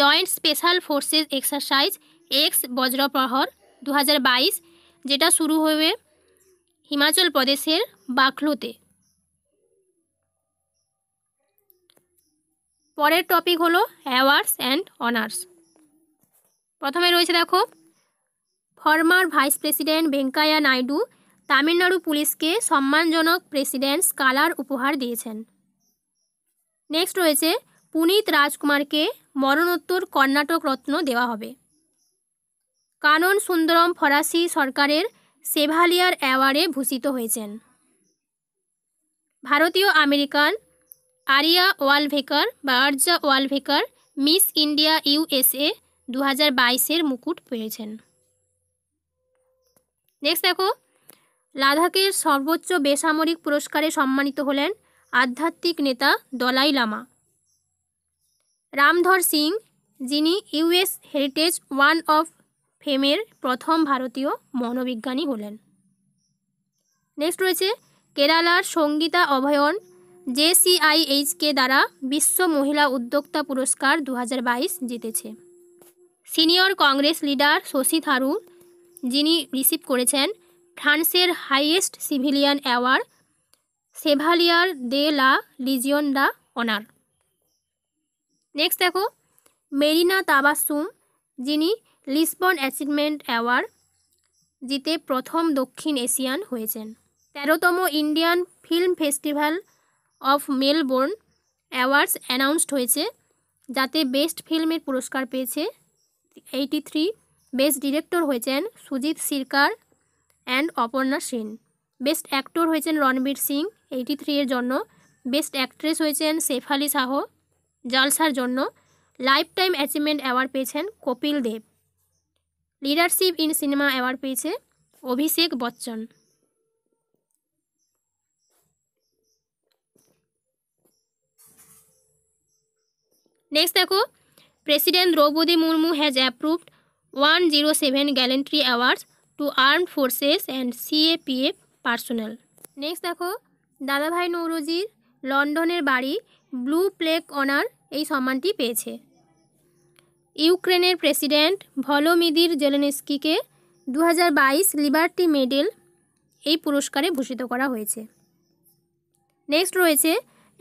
joint special forces exercise ex Vajra Prahar দু যেটা শুরু হবে হিমাচল প্রদেশের বাখলোতে পরের টপিক হলো অ্যাওয়ার্ডস অ্যান্ড অনার্স প্রথমে রয়েছে দেখো former vice president Venkaiah Naidu Tamil Nadu পুলিশকে সম্মানজনক প্রেসিডেন্টস কালার উপহার দিয়েছেন নেক্সট রয়েছে পুনিত রাজকুমারকে মরণোত্তর কর্ণাটক রত্ন দেওয়া হবে কানন সুন্দরম ফরাসি সরকারের সেভালিয়ার অ্যাওয়ার্ডে ভূষিত হয়েছেন ভারতীয় আমেরিকান আরিয়া ওয়ালভেকার বা Aarja Walvekar Miss India USA দু হাজার বাইশের মুকুট পেয়েছেন নেক্সট দেখো লাদাখের সর্বোচ্চ বেসামরিক পুরস্কারে সম্মানিত হলেন আধ্যাত্মিক নেতা দলাই লামা রামধর সিং যিনি ইউএস হেরিটেজ ওয়ান অফ ফেমের প্রথম ভারতীয় মনোবিজ্ঞানী হলেন নেক্সট রয়েছে কেরালার সঙ্গীতা অভয়ন জেসিআইএইচকে দ্বারা বিশ্ব মহিলা উদ্যোক্তা পুরস্কার দু জিতেছে senior Congress leader Shashi Tharoor যিনি রিসিভ করেছেন ফ্রান্সের highest civilian award chevalier de la legion the honour next দেখো মেরিনা তাবাসুম যিনি লিসবন অ্যাচিভমেন্ট অ্যাওয়ার্ড জিতে প্রথম দক্ষিণ এশিয়ান হয়েছেন তেরোতম Indian film festival of Melbourne awards announced হয়েছে যাতে বেস্ট ফিল্মের পুরস্কার পেয়েছে এইটি থ্রি বেস্ট ডিরেক্টর হয়েছেন Sujit Sircar and Aparna Sen best actor হয়েছেন রণবীর সিং এইটি থ্রি এর জন্য বেস্ট অ্যাক্ট্রেস হয়েছেন শেফালি শাহ জালসার জন্য লাইফ টাইম অ্যাচিভমেন্ট অ্যাওয়ার্ড পেয়েছেন Kapil Dev leadership in cinema award পেয়েছে অভিষেক বচ্চন নেক্সট দেখো president Droupadi Murmu has approved one zero seven gallantry awards to arm forces and CAPF personnel next দেখো দাদাভাই নৌরজির লন্ডনের বাড়ি ব্লু প্লেক অনার এই সম্মানটি পেয়েছে ইউক্রেনের প্রেসিডেন্ট ভলোমিদির জেলেনস্কিকে দু বাইশ লিবার্টি মেডেল এই পুরস্কারে ভূষিত করা হয়েছে নেক্সট রয়েছে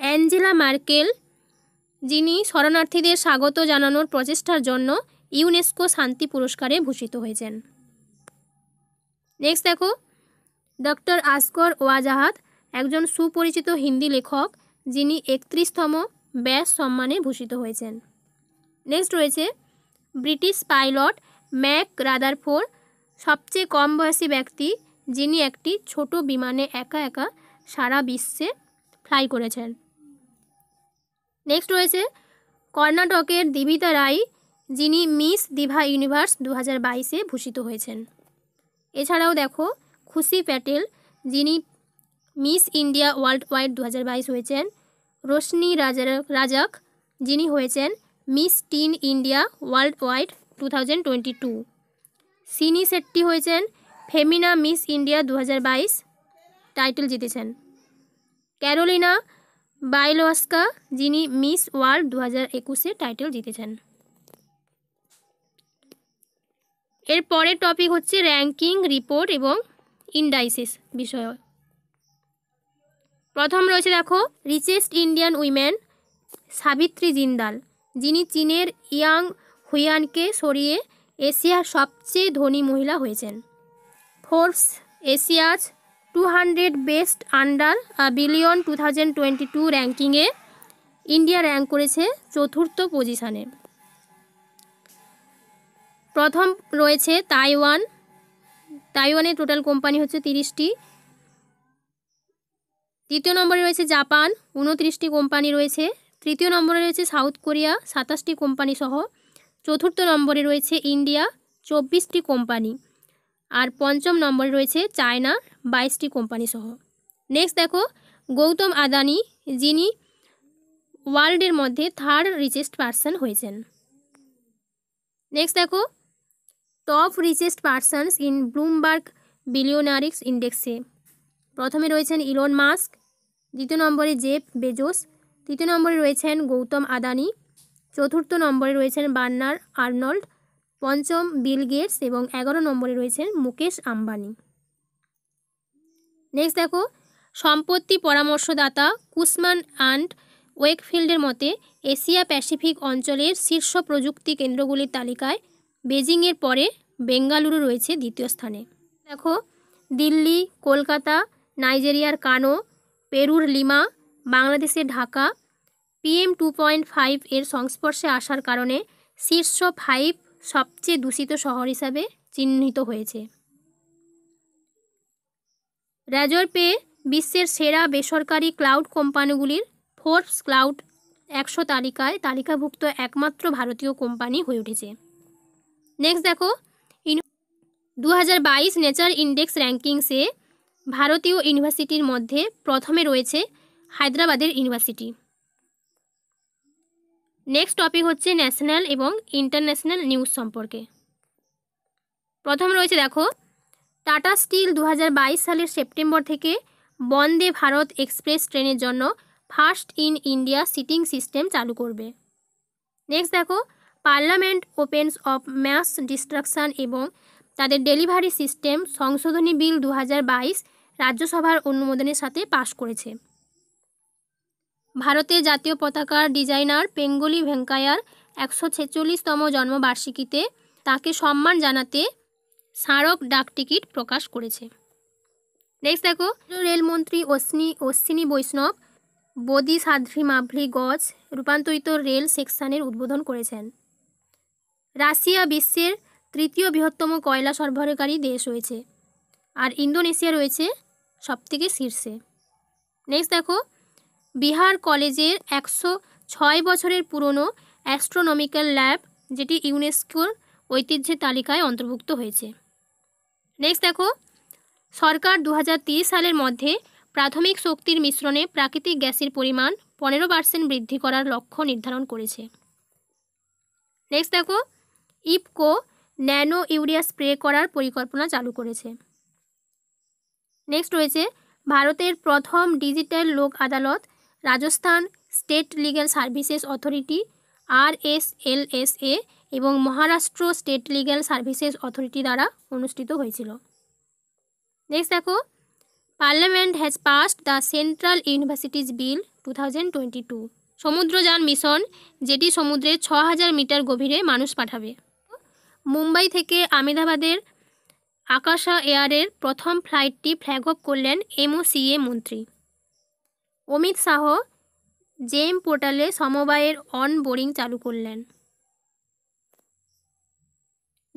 অ্যাঞ্জেলা মার্কেল যিনি শরণার্থীদের স্বাগত জানানোর প্রচেষ্টার জন্য ইউনেস্কো শান্তি পুরস্কারে ভূষিত হয়েছেন নেক্সট দেখো ডক্টর আসকর ওয়াজাহাদ একজন সুপরিচিত হিন্দি লেখক যিনি একত্রিশতম ব্যাস সম্মানে ভূষিত হয়েছেন নেক্সট রয়েছে ব্রিটিশ পাইলট ম্যাক রাদারফোর সবচেয়ে কম বয়সী ব্যক্তি যিনি একটি ছোট বিমানে একা একা সারা বিশ্বে ফ্লাই করেছেন নেক্সট রয়েছে কর্ণাটকের দিবিতা রায় যিনি মিস দিভা ইউনিভার্স দু হাজার বাইশে ভূষিত হয়েছেন এছাড়াও দেখো খুশি প্যাটেল যিনি মিস ইন্ডিয়া ওয়ার্ল্ড ওয়াইড দু হাজার বাইশ হয়েছেন রোশনি রাজাক যিনি হয়েছেন Miss teen India world wide two thousand twenty two Sini Shetty হয়েছেন ফেমিনা মিস ইন্ডিয়া দু হাজার বাইশ টাইটেল জিতেছেন ক্যারোলিনা বাইলোয়াস্কা যিনি মিস ওয়ার্ল্ড দু হাজার একুশে টাইটেল জিতেছেন এর পরের টপিক হচ্ছে র্যাঙ্কিং রিপোর্ট এবং ইন্ডাইসিস বিষয় প্রথম রয়েছে দেখো richest Indian women Savitri Jindal যিনি চীনের ইয়াং হুইয়ানকে সরিয়ে এশিয়ার সবচেয়ে ধনী মহিলা হয়েছেন Forbes Asia's two hundred best under billion two thousand twenty two র্যাঙ্কিংয়ে ইন্ডিয়া র্যাঙ্ক করেছে চতুর্থ পজিশানে প্রথম রয়েছে তাইওয়ান তাইওয়ানের টোটাল কোম্পানি হচ্ছে তিরিশটি তৃতীয় নম্বরে রয়েছে জাপান উনত্রিশটি কোম্পানি রয়েছে তৃতীয় নম্বরে রয়েছে সাউথ কোরিয়া সাতাশটি কোম্পানি সহ চতুর্থ নম্বরে রয়েছে ইন্ডিয়া চব্বিশটি কোম্পানি আর পঞ্চম নম্বরে রয়েছে চায়না বাইশটি কোম্পানি সহ নেক্সট দেখো গৌতম আদানি যিনি ওয়ার্ল্ডের মধ্যে থার্ড রিচেস্ট পার্সন হয়েছেন নেক্সট দেখো top richest persons in Bloomberg billionaires ইন্ডেক্সে প্রথমে রয়েছেন ইলন মাস্ক দ্বিতীয় নম্বরে জেফ বেজোস তৃতীয় নম্বরে রয়েছেন গৌতম আদানি চতুর্থ নম্বরে রয়েছেন বার্নার আর্নল্ড পঞ্চম বিল গেটস এবং এগারো নম্বরে রয়েছেন মুকেশ আম্বানি নেক্সট দেখো সম্পত্তি পরামর্শদাতা কুসমান অ্যান্ড ওয়েকফিল্ডের মতে এশিয়া প্যাসিফিক অঞ্চলের শীর্ষ প্রযুক্তি কেন্দ্রগুলির তালিকায় বেজিংয়ের পরে বেঙ্গালুরু রয়েছে দ্বিতীয় স্থানে দেখো দিল্লি কলকাতা নাইজেরিয়ার কানো পেরুর লিমা বাংলাদেশের Dhaka PM two point five এর সংস্পর্শে আসার কারণে শীর্ষ ফাইভ সবচেয়ে দূষিত শহর হিসাবে চিহ্নিত হয়েছে র্যাজর পে বিশ্বের সেরা বেসরকারি ক্লাউড কোম্পানিগুলির ফোর্বস ক্লাউড একশো তালিকায় তালিকাভুক্ত একমাত্র ভারতীয় কোম্পানি হয়ে উঠেছে নেক্সট দেখো ইন দু নেচার ইন্ডেক্স র্যাঙ্কিংসে ভারতীয় ইউনিভার্সিটির মধ্যে প্রথমে রয়েছে হায়দ্রাবাদের ইউনিভার্সিটি নেক্সট টপিক হচ্ছে ন্যাশনাল এবং ইন্টারন্যাশনাল নিউজ সম্পর্কে প্রথম রয়েছে দেখো টাটা স্টিল দু সালের সেপ্টেম্বর থেকে বন্দে ভারত এক্সপ্রেস ট্রেনের জন্য first in India seating system চালু করবে নেক্সট দেখো parliament opens of mass destruction এবং তাদের ডেলিভারি সিস্টেম সংশোধনী বিল দু রাজ্যসভার অনুমোদনের সাথে পাশ করেছে ভারতের জাতীয় পতাকার ডিজাইনার পেঙ্গলি ভেঙ্কায়ার একশো ছেচল্লিশতম জন্মবার্ষিকীতে তাকে সম্মান জানাতে স্মারক ডাকটিকিট প্রকাশ করেছে নেক্সট দেখো রেলমন্ত্রী অশ্বিনী অশ্বিনী বৈষ্ণব বদি সাধ্রি মাভলি গজ রূপান্তরিত রেল সেকশানের উদ্বোধন করেছেন রাশিয়া বিশ্বের তৃতীয় বৃহত্তম কয়লা সরবরাহকারী দেশ রয়েছে আর ইন্দোনেশিয়া রয়েছে সবথেকে শীর্ষে নেক্সট দেখো বিহার কলেজের একশো ছয় বছরের পুরনো অ্যাস্ট্রোনমিক্যাল ল্যাব যেটি ইউনেস্কোর ঐতিহ্যের তালিকায় অন্তর্ভুক্ত হয়েছে নেক্সট দেখো সরকার দু সালের মধ্যে প্রাথমিক শক্তির মিশ্রণে প্রাকৃতিক গ্যাসের পরিমাণ পনেরো পার্সেন্ট বৃদ্ধি করার লক্ষ্য নির্ধারণ করেছে নেক্সট দেখো ইপকো ন্যানো ইউরিয়া স্প্রে করার পরিকল্পনা চালু করেছে নেক্সট রয়েছে ভারতের প্রথম digital Lok Adalat Rajasthan state legal services authority RSLSA এবং Maharashtra state legal services authority দ্বারা অনুষ্ঠিত হয়েছিল নেক্সট দেখো parliament has passed the central universities bill two thousand twenty two Samudrayaan mission যেটি সমুদ্রে ছ হাজার মিটার গভীরে মানুষ পাঠাবে মুম্বাই থেকে আমেদাবাদের আকাশা এয়ারের প্রথম ফ্লাইটটি ফ্ল্যাগ অফ করলেন এমওসিএ মন্ত্রী অমিত শাহ জেম পোর্টালে সমবায়ের অন বোরিং চালু করলেন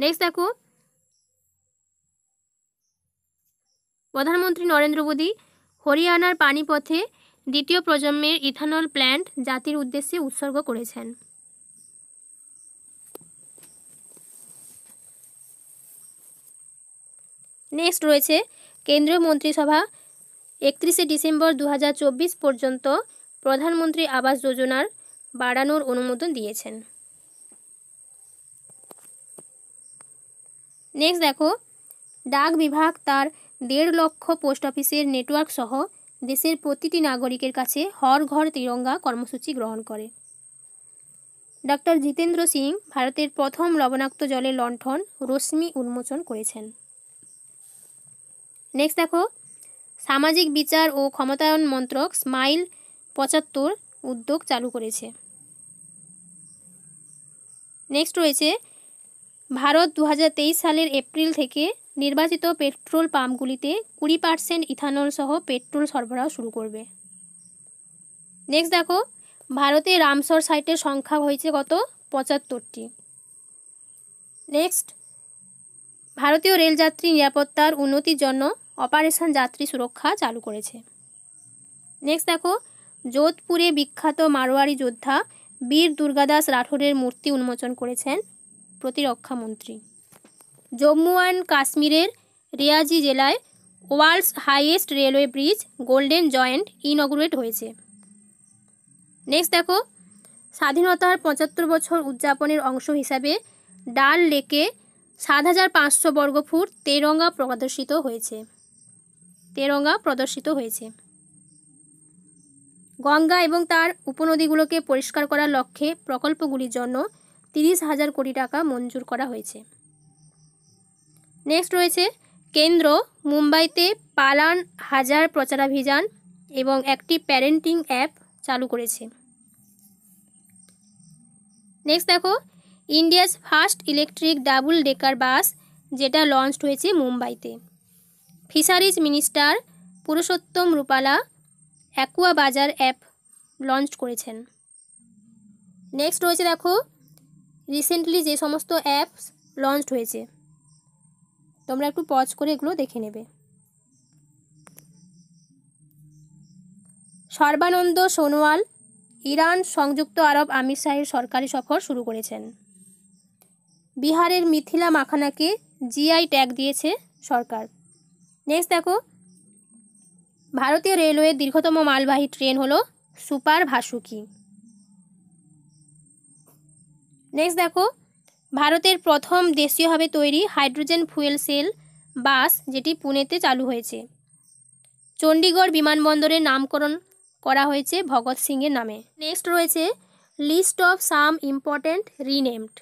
নেক্সট দেখো প্রধানমন্ত্রী নরেন্দ্র মোদী হরিয়ানার পানিপথে দ্বিতীয় প্রজন্মের ইথানল প্ল্যান্ট জাতির উদ্দেশ্যে উৎসর্গ করেছেন নেক্সট রয়েছে কেন্দ্রীয় মন্ত্রিসভা একত্রিশে ডিসেম্বর দু পর্যন্ত প্রধানমন্ত্রী আবাস যোজনার বাড়ানোর অনুমোদন দিয়েছেন নেক্সট দেখো ডাক বিভাগ তার দেড় লক্ষ পোস্ট অফিসের নেটওয়ার্ক সহ দেশের প্রতিটি নাগরিকের কাছে হর ঘর তিরঙ্গা কর্মসূচি গ্রহণ করে ডক্টর জিতেন্দ্র সিং ভারতের প্রথম লবণাক্ত জলে লণ্ঠন রশ্মি উন্মোচন করেছেন নেক্সট দেখো সামাজিক বিচার ও ক্ষমতায়ন মন্ত্রক স্মাইল পঁচাত্তর উদ্যোগ চালু করেছে নেক্সট রয়েছে ভারত দু সালের এপ্রিল থেকে নির্বাচিত পেট্রোল পাম্পগুলিতে কুড়ি পার্সেন্ট ইথানল সহ পেট্রোল সরবরাহ শুরু করবে নেক্সট দেখো ভারতে রামসর সাইটের সংখ্যা হয়েছে গত পঁচাত্তরটি নেক্সট ভারতীয় রেলযাত্রী নিরাপত্তার উন্নতির জন্য অপারেশন যাত্রী সুরক্ষা চালু করেছে নেক্সট দেখো যোধপুরে বিখ্যাত মারোয়ারি যোদ্ধা বীর দুর্গাদাস রাঠোরের মূর্তি উন্মোচন করেছেন প্রতিরক্ষামন্ত্রী জম্মু অ্যান্ড কাশ্মীরের রিয়াজি জেলায় world's highest railway bridge golden joint integrate হয়েছে নেক্সট দেখো স্বাধীনতার পঁচাত্তর বছর উদযাপনের অংশ হিসাবে ডাল লেকে সাত হাজার পাঁচশো বর্গফুট তেরঙ্গা প্রদর্শিত হয়েছে তেরঙ্গা প্রদর্শিত হয়েছে গঙ্গা এবং তার উপনদীগুলোকে পরিষ্কার করার লক্ষ্যে প্রকল্পগুলির জন্য তিরিশ হাজার কোটি টাকা মঞ্জুর করা হয়েছে নেক্সট রয়েছে কেন্দ্র মুম্বাইতে পালান হাজার প্রচারাভিযান এবং একটি প্যারেন্টিং অ্যাপ চালু করেছে নেক্সট দেখো India's first electric double decker bus যেটা লঞ্চ হয়েছে মুম্বাইতে fisheries minister Purushottam Rupala aqua Bazar app launch করেছেন নেক্সট রয়েছে দেখো রিসেন্টলি যে সমস্ত অ্যাপস লঞ্চ হয়েছে তোমরা একটু পজ করে এগুলো দেখে নেবে সর্বানন্দ সোনোয়াল ইরান সংযুক্ত আরব আমির শাহের সরকারি সফর শুরু করেছেন বিহারের মিথিলা মাখানাকে জিআই ট্যাগ দিয়েছে সরকার নেক্সট দেখো ভারতীয় রেলওয়ের দীর্ঘতম মালবাহী ট্রেন হলো সুপার ভাসুকি নেক্সট দেখো ভারতের প্রথম দেশীয়ভাবে তৈরি হাইড্রোজেন ফুয়েল সেল বাস যেটি পুনেতে চালু হয়েছে চণ্ডীগড় বিমানবন্দরের নামকরণ করা হয়েছে ভগৎ সিংয়ের নামে নেক্সট রয়েছে list of some important renamed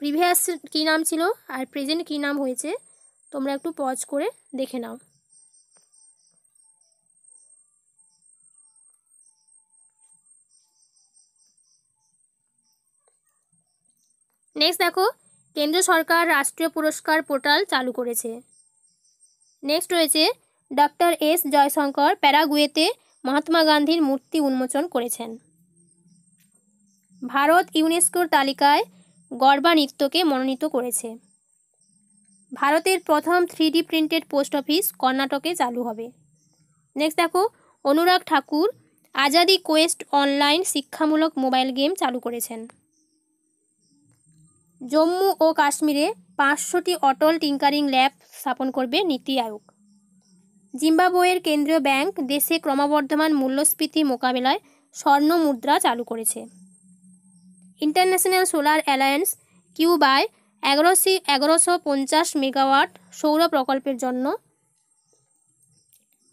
previous কী নাম ছিল আর প্রেজেন্ট কী নাম হয়েছে তোমরা একটু পজ করে দেখে নাও নেক্সট দেখো কেন্দ্র সরকার রাষ্ট্রীয় পুরস্কার পোর্টাল চালু করেছে নেক্সট রয়েছে ডক্টর এস জয়শঙ্কর প্যারাগুয়েতে মহাত্মা গান্ধীর মূর্তি উন্মোচন করেছেন ভারত ইউনেস্কোর তালিকায় গরবা নৃত্যকে মনোনীত করেছে ভারতের প্রথম থ্রিডি প্রিন্টেড পোস্ট অফিস কর্ণাটকে চালু হবে নেক্সট দেখো অনুরাগ ঠাকুর আজাদি কোয়েস্ট অনলাইন শিক্ষামূলক মোবাইল গেম চালু করেছেন জম্মু ও কাশ্মীরে পাঁচশোটি অটল টিঙ্কারিং ল্যাব স্থাপন করবে নীতি আয়োগ জিম্বাবোয়ের কেন্দ্রীয় ব্যাংক দেশে ক্রমবর্ধমান মূল্যস্ফীতি মোকাবেলায় স্বর্ণ মুদ্রা চালু করেছে ইন্টারন্যাশনাল সোলার অ্যালায়েন্স কিউবায় এগারোশি এগারোশো পঞ্চাশ মেগাওয়াট সৌর প্রকল্পের জন্য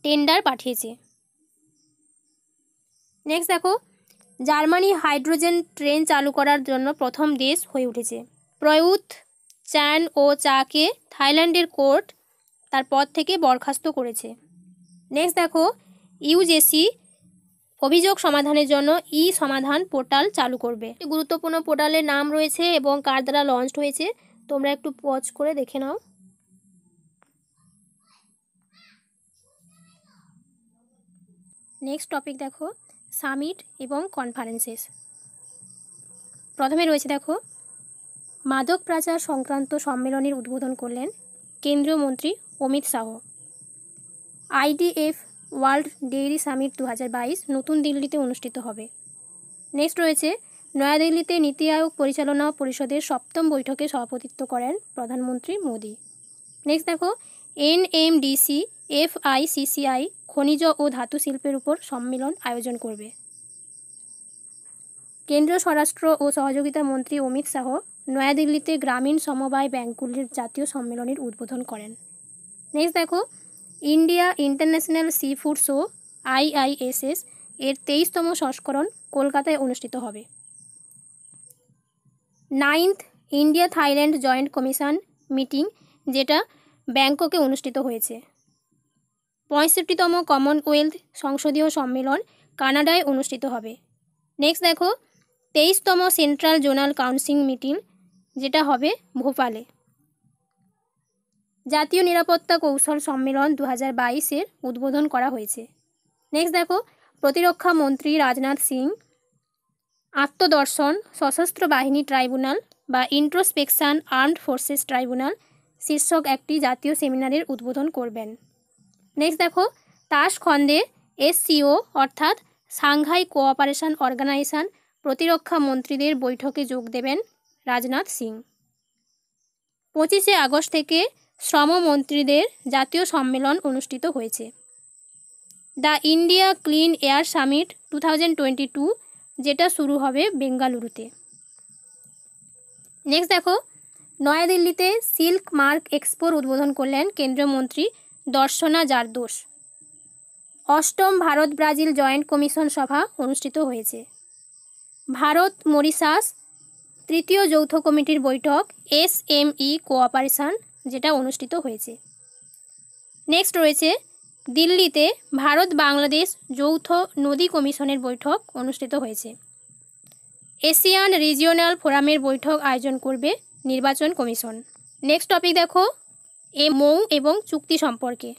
টেন্ডার পাঠিয়েছে নেক্সট দেখো জার্মানি হাইড্রোজেন ট্রেন চালু করার জন্য প্রথম দেশ হয়ে উঠেছে প্রয়ুত চ্যান ও চাকে থাইল্যান্ডের কোর্ট তার পদ থেকে বরখাস্ত করেছে নেক্সট দেখো ইউজেসি অভিযোগ সমাধানের জন্য ই সমাধান পোর্টাল চালু করবে গুরুত্বপূর্ণ পোর্টালের নাম রয়েছে এবং কার দ্বারা লঞ্চ হয়েছে তোমরা একটু পজ করে দেখে নাও নেক্সট টপিক দেখো সামিট এবং কনফারেন্সেস প্রথমে রয়েছে দেখো মাদক প্রাচার সংক্রান্ত সম্মেলনের উদ্বোধন করলেন কেন্দ্রীয় মন্ত্রী Amit Shah IDF world dairy summit দু নতুন দিল্লিতে অনুষ্ঠিত হবে নেক্সট রয়েছে নয়াদিল্লিতে নীতি আয়োগ পরিচালনা পরিষদের সপ্তম বৈঠকে সভাপতিত্ব করেন প্রধানমন্ত্রী মোদি নেক্সট দেখো এনএমডিসি এফআইসিসিআই খনিজ ও ধাতু শিল্পের উপর সম্মেলন আয়োজন করবে কেন্দ্রীয় স্বরাষ্ট্র ও সহযোগিতা মন্ত্রী অমিত শাহ নয়াদিল্লিতে গ্রামীণ সমবায় ব্যাংকগুলির জাতীয় সম্মেলনের উদ্বোধন করেন নেক্সট দেখো India international sea food show IISS এর তেইশতম সংস্করণ কলকাতায় অনুষ্ঠিত হবে ninth India Thailand joint commission meeting যেটা ব্যাংককে অনুষ্ঠিত হয়েছে পঁয়ষট্টিতম কমনওয়েলথ সংসদীয় সম্মেলন কানাডায় অনুষ্ঠিত হবে নেক্সট দেখো তেইশতম সেন্ট্রাল জোনাল কাউন্সিল মিটিং যেটা হবে ভোপালে জাতীয় নিরাপত্তা কৌশল সম্মেলন দু হাজার বাইশের উদ্বোধন করা হয়েছে নেক্সট দেখো প্রতিরক্ষা মন্ত্রী রাজনাথ সিং আত্মদর্শন সশস্ত্র বাহিনী ট্রাইব্যুনাল বা ইন্ট্রোস্পেকশন আর্মড ফোর্সেস ট্রাইব্যুনাল শীর্ষক একটি জাতীয় সেমিনারের উদ্বোধন করবেন নেক্সট দেখো তাস খন্দে এসসিও অর্থাৎ সাংহাই কোঅপারেশন অর্গানাইজেশন প্রতিরক্ষা মন্ত্রীদের বৈঠকে যোগ দেবেন রাজনাথ সিং পঁচিশে আগস্ট থেকে শ্রমমন্ত্রীদের জাতীয় সম্মেলন অনুষ্ঠিত হয়েছে the India clean air summit two two যেটা শুরু হবে বেঙ্গালুরুতে নেক্সট দেখো নয়াদিল্লিতে সিল্ক মার্ক এক্সপোর উদ্বোধন করলেন কেন্দ্রীয় মন্ত্রী দর্শনা জারদোষ অষ্টম ভারত ব্রাজিল জয়েন্ট কমিশন সভা অনুষ্ঠিত হয়েছে ভারত মরিশাস তৃতীয় যৌথ কমিটির বৈঠক এস এম ই কোঅপারেশন যেটা অনুষ্ঠিত হয়েছে নেক্সট রয়েছে দিল্লিতে ভারত বাংলাদেশ যৌথ নদী কমিশনের বৈঠক অনুষ্ঠিত হয়েছে এশিয়ান রিজিওনাল ফোরামের বৈঠক আয়োজন করবে নির্বাচন কমিশন নেক্সট টপিক দেখো এ মৌ এবং চুক্তি সম্পর্কে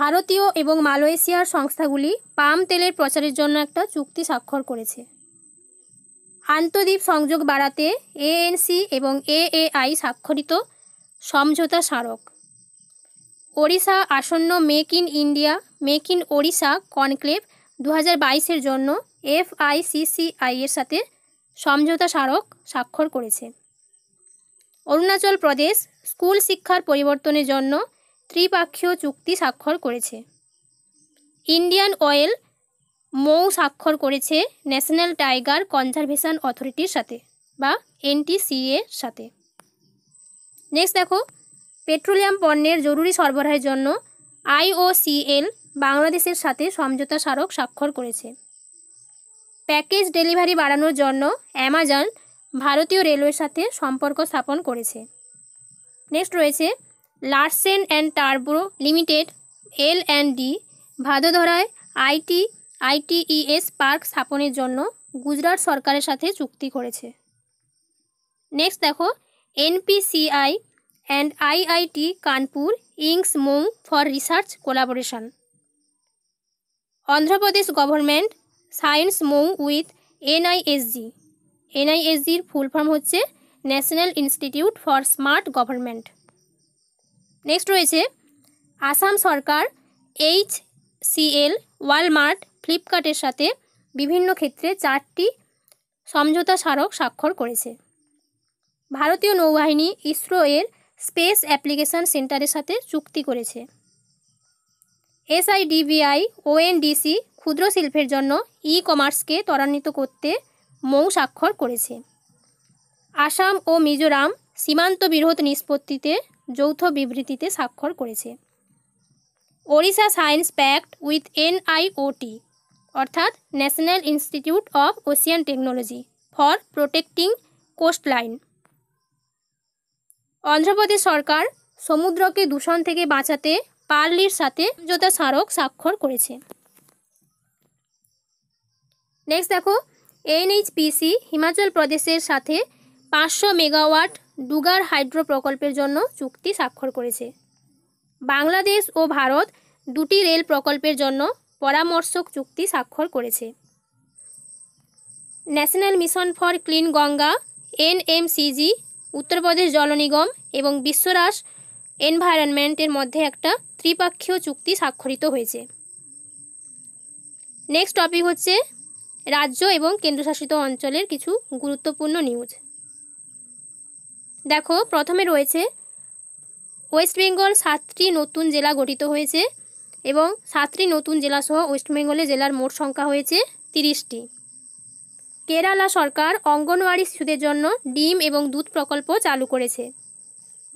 ভারতীয় এবং মালয়েশিয়ার সংস্থাগুলি পাম তেলের প্রচারের জন্য একটা চুক্তি স্বাক্ষর করেছে আন্তদ্বীপ সংযোগ বাড়াতে এএনসি এবং এএআই স্বাক্ষরিত সমঝোতা স্মারক ওড়িশা আসন্ন make in India make in Odisha conclave দু হাজার বাইশের জন্য এফআইসিসিআই এর সাথে সমঝোতা স্মারক স্বাক্ষর করেছে অরুণাচল প্রদেশ স্কুল শিক্ষার পরিবর্তনের জন্য ত্রিপাক্ষীয় চুক্তি স্বাক্ষর করেছে ইন্ডিয়ান অয়েল মৌ স্বাক্ষর করেছে ন্যাশনাল টাইগার কনজারভেশন অথরিটির সাথে বা এনটিসিএর সাথে নেক্সট দেখো পেট্রোলিয়াম পণ্যের জরুরি সরবরাহের জন্য আইওসিএল বাংলাদেশের সাথে সমঝোতা স্মারক স্বাক্ষর করেছে প্যাকেজ ডেলিভারি বাড়ানোর জন্য অ্যামাজন ভারতীয় রেলওয়ের সাথে সম্পর্ক স্থাপন করেছে নেক্সট রয়েছে লার্সেন অ্যান্ড টার্বো লিমিটেড এল অ্যান্ড ডি ভাদোধরায় আইটি আইটিইএস পার্ক স্থাপনের জন্য গুজরাট সরকারের সাথে চুক্তি করেছে নেক্সট দেখো NPCI and IIT Kanpur inks MoU for research collaboration Andhra Pradesh government signs MoU with NISG এনআইএসজির ফুল ফর্ম হচ্ছে national institute for smart government next রয়েছে আসাম সরকার এইচ সিএল ওয়ালমার্ট ফ্লিপকার্টের সাথে বিভিন্ন ক্ষেত্রে চারটি সমঝোতা স্মারক স্বাক্ষর করেছে ভারতীয় নৌবাহিনী ইসরো এর স্পেস অ্যাপ্লিকেশন সেন্টারের সাথে চুক্তি করেছে এসআইডিবিআই ওএনডিসি ক্ষুদ্র শিল্পের জন্য ই কমার্সকে ত্বরান্বিত করতে মৌ স্বাক্ষর করেছে আসাম ও মিজোরাম সীমান্ত বিরোধ নিষ্পত্তিতে যৌথ বিবৃতিতে স্বাক্ষর করেছে Odisha signs pact with NIOT অর্থাৎ national institute of ocean technology for protecting coastline Andhra Pradesh সরকার সমুদ্রকে দূষণ থেকে বাঁচাতে পার্লির সাথে জোতা স্মারক স্বাক্ষর করেছে নেক্সট দেখো এনএইচপিসি হিমাচল প্রদেশের সাথে পাঁচশো মেগাওয়াট ডুগার হাইড্রো প্রকল্পের জন্য চুক্তি স্বাক্ষর করেছে বাংলাদেশ ও ভারত দুটি রেল প্রকল্পের জন্য পরামর্শক চুক্তি স্বাক্ষর করেছে national mission for clean Ganga NMCG Uttar Pradesh Jal Nigam এবং বিশ্বরাস এনভায়রনমেন্টের মধ্যে একটা ত্রিপাক্ষীয় চুক্তি স্বাক্ষরিত হয়েছে নেক্সট টপিক হচ্ছে রাজ্য এবং কেন্দ্রশাসিত অঞ্চলের কিছু গুরুত্বপূর্ণ নিউজ দেখো প্রথমে রয়েছে ওয়েস্ট বেঙ্গল সাতটি নতুন জেলা গঠিত হয়েছে এবং সাতটি নতুন জেলাসহ ওয়েস্টবেঙ্গলে জেলার মোট সংখ্যা হয়েছে তিরিশটি কেরালা সরকার অঙ্গনওয়াড়ি শিশুদের জন্য ডিম এবং দুধ প্রকল্প চালু করেছে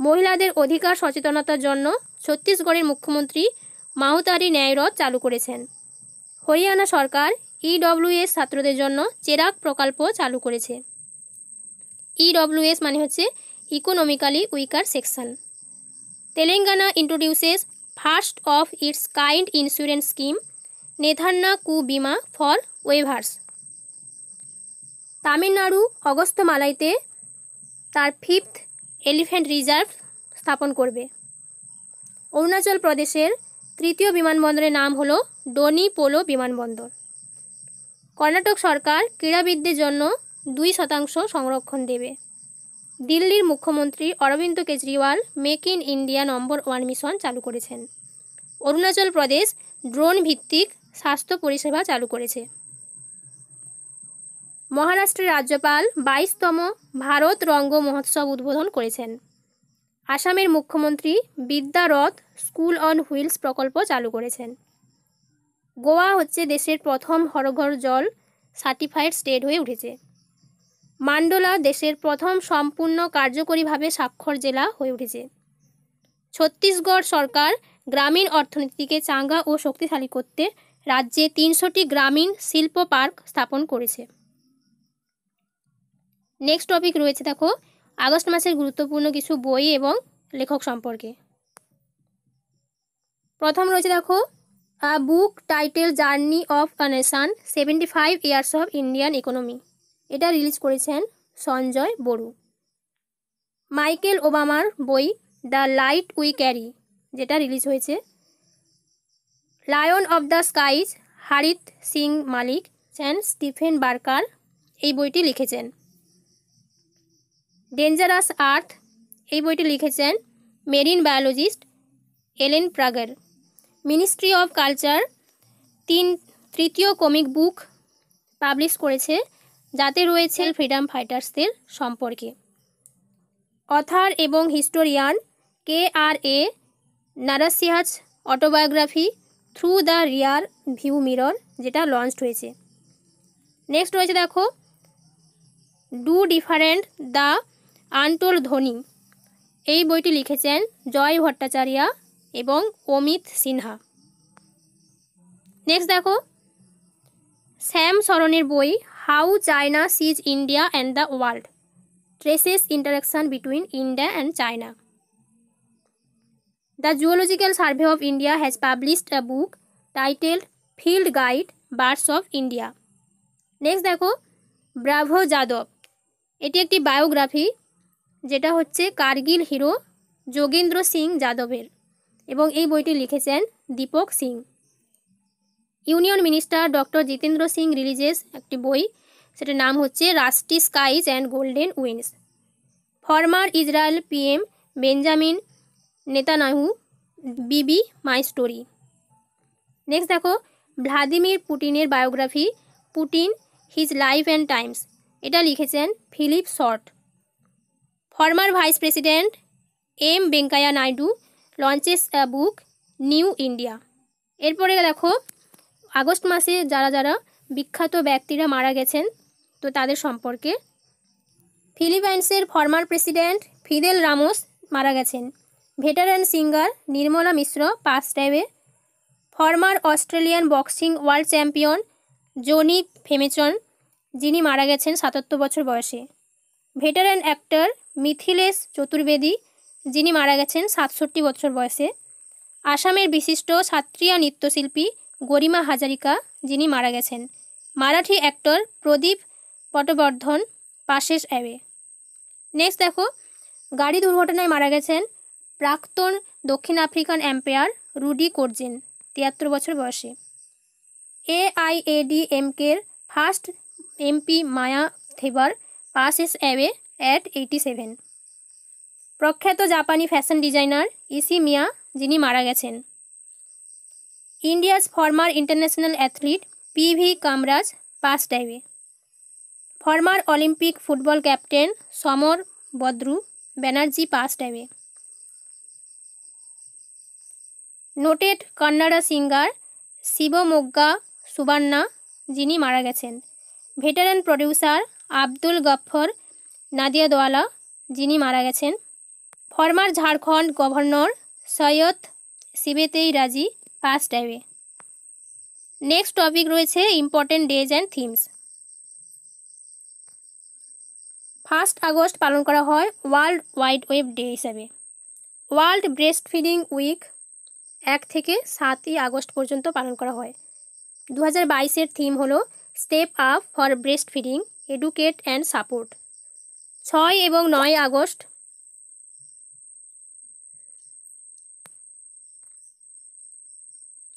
মহিলাদের অধিকার সচেতনতার জন্য ছত্তিশগড়ের মুখ্যমন্ত্রী মাহুতারি ন্যায়রথ চালু করেছেন হরিয়ানা সরকার ইডব্লিউএস ছাত্রদের জন্য চেরাক প্রকল্প চালু করেছে ইডব্লিউএস মানে হচ্ছে economically weaker section Telangana introduces first of its kind insurance scheme Nethanna কু Bima for ওয়েভার্স তামিলনাড়ু অগস্তমালাইতে তার ফিফথ এলিফ্যান্ট রিজার্ভ স্থাপন করবে অরুণাচল প্রদেশের তৃতীয় বিমানবন্দরের নাম হল ডোনি পোলো বিমানবন্দর কর্ণাটক সরকার ক্রীড়াবিদদের জন্য দুই শতাংশ সংরক্ষণ দেবে দিল্লির মুখ্যমন্ত্রী Arvind Kejriwal make in India number one mission চালু করেছেন অরুণাচল প্রদেশ ড্রোন ভিত্তিক স্বাস্থ্য পরিষেবা চালু করেছে মহারাষ্ট্রের রাজ্যপাল বাইশতম ভারত রঙ্গ মহোৎসব উদ্বোধন করেছেন আসামের মুখ্যমন্ত্রী বিদ্যারথ স্কুল অন হুইলস প্রকল্প চালু করেছেন গোয়া হচ্ছে দেশের প্রথম হরঘর জল সার্টিফাইড স্টেট হয়ে উঠেছে মান্ডোলা দেশের প্রথম সম্পূর্ণ কার্যকরীভাবে স্বাক্ষর জেলা হয়ে উঠেছে ছত্তিশগড় সরকার গ্রামীণ অর্থনীতিকে চাঙ্গা ও শক্তিশালী করতে রাজ্যে তিনশোটি গ্রামীণ শিল্প পার্ক স্থাপন করেছে নেক্সট টপিক রয়েছে দেখো আগস্ট মাসের গুরুত্বপূর্ণ কিছু বই এবং লেখক সম্পর্কে প্রথম রয়েছে দেখো a book title journey of a nation seventy five years of Indian economy এটা রিলিজ করেছেন সঞ্জয় বড়ু মাইকেল ওবামার বই দ্য লাইট উই ক্যারি যেটা রিলিজ হয়েছে lion of the skies Harit Singh Malik and Stephen Barker এই বইটি লিখেছেন ডেঞ্জারাস আর্থ এই বইটি লিখেছেন মেরিন বায়োলজিস্ট এলেন প্রাগার মিনিস্ট্রি অব কালচার তিন তৃতীয় কমিক বুক পাবলিশ করেছে যাতে রয়েছে ফ্রিডম ফাইটার্সদের সম্পর্কে অথার এবং historian K R A Narasiah's autobiography through the rear view mirror যেটা লঞ্চ হয়েছে নেক্সট রয়েছে দেখো ডু ডিফারেন্ট দ্য আন্টোল ধ্বনি এই বইটি লিখেছেন জয় ভট্টাচার্যা এবং অমিত সিনহা নেক্সট দেখো শ্যাম সরণের বই how China sees India and the world traces interaction between India and China the zoological survey of India has published a book titled field guide birds of India next দেখো bravo Yadav এটি একটি biography যেটা হচ্ছে Kargil hero Jogendra Singh যাদবের এবং এই বইটি লিখেছেন Deepak Singh union minister doctor Jitendra Singh releases একটি বই সেটার নাম হচ্ছে rusty skies and golden wings former Israel PM Benjamin Netanyahu Bibi my story next দেখো ভ্লাদিমির পুটিনের biography Putin his life and times এটা লিখেছেন Philip Short former vice president M Venkaiah Naidu launches a book new India এরপরে দেখো August মাসে যারা যারা বিখ্যাত ব্যক্তিরা মারা গেছেন তো তাদের সম্পর্কে ফিলিপাইন্সের ফর্মার প্রেসিডেন্ট ফিদেল রামোস মারা গেছেন veteran singer Nirmala Mishra pass টাইমে former Australian boxing world champion Johnny Famechon যিনি মারা গেছেন সাতাত্তর বছর বয়সে ভেটারান অ্যাক্টর মিথিলেশ চতুর্বেদী যিনি মারা গেছেন সাতষট্টি বছর বয়সে আসামের বিশিষ্ট সাত্রিয়া নৃত্যশিল্পী গরিমা হাজারিকা যিনি মারা গেছেন Marathi actor Pradeep Patwardhan passes away next দেখো গাড়ি দুর্ঘটনায় মারা গেছেন প্রাক্তন দক্ষিণ আফ্রিকান অ্যাম্পায়ার রুডি কোর্জেন তিয়াত্তর বছর বয়সে A I first MP Maya Thebar passes away at eighty seven প্রখ্যাত জাপানি ফ্যাশন ডিজাইনার ইসি মিয়া যিনি মারা গেছেন India's former international athlete P V Kamaraj pass away former Olympic football captain Samar Badru Banerjee pass away noted Kannada singer Shivamogga Subbanna যিনি মারা গেছেন veteran producer Abdul Gaffar Doyala যিনি মারা গেছেন former Jharkhand governor Syed Sibtey Razi first টাইমে নেক্সট টপিক রয়েছে important days and themes first August পালন করা হয় ওয়ার্ল্ড ওয়াইড ওয়েব ডে হিসাবে ওয়ার্ল্ড ব্রেস্ট ফিডিং উইক এক থেকে সাতই আগস্ট পর্যন্ত পালন করা হয় দু হাজার বাইশের থিম হলো step up for breast feeding educate and support ছয় এবং নয় আগস্ট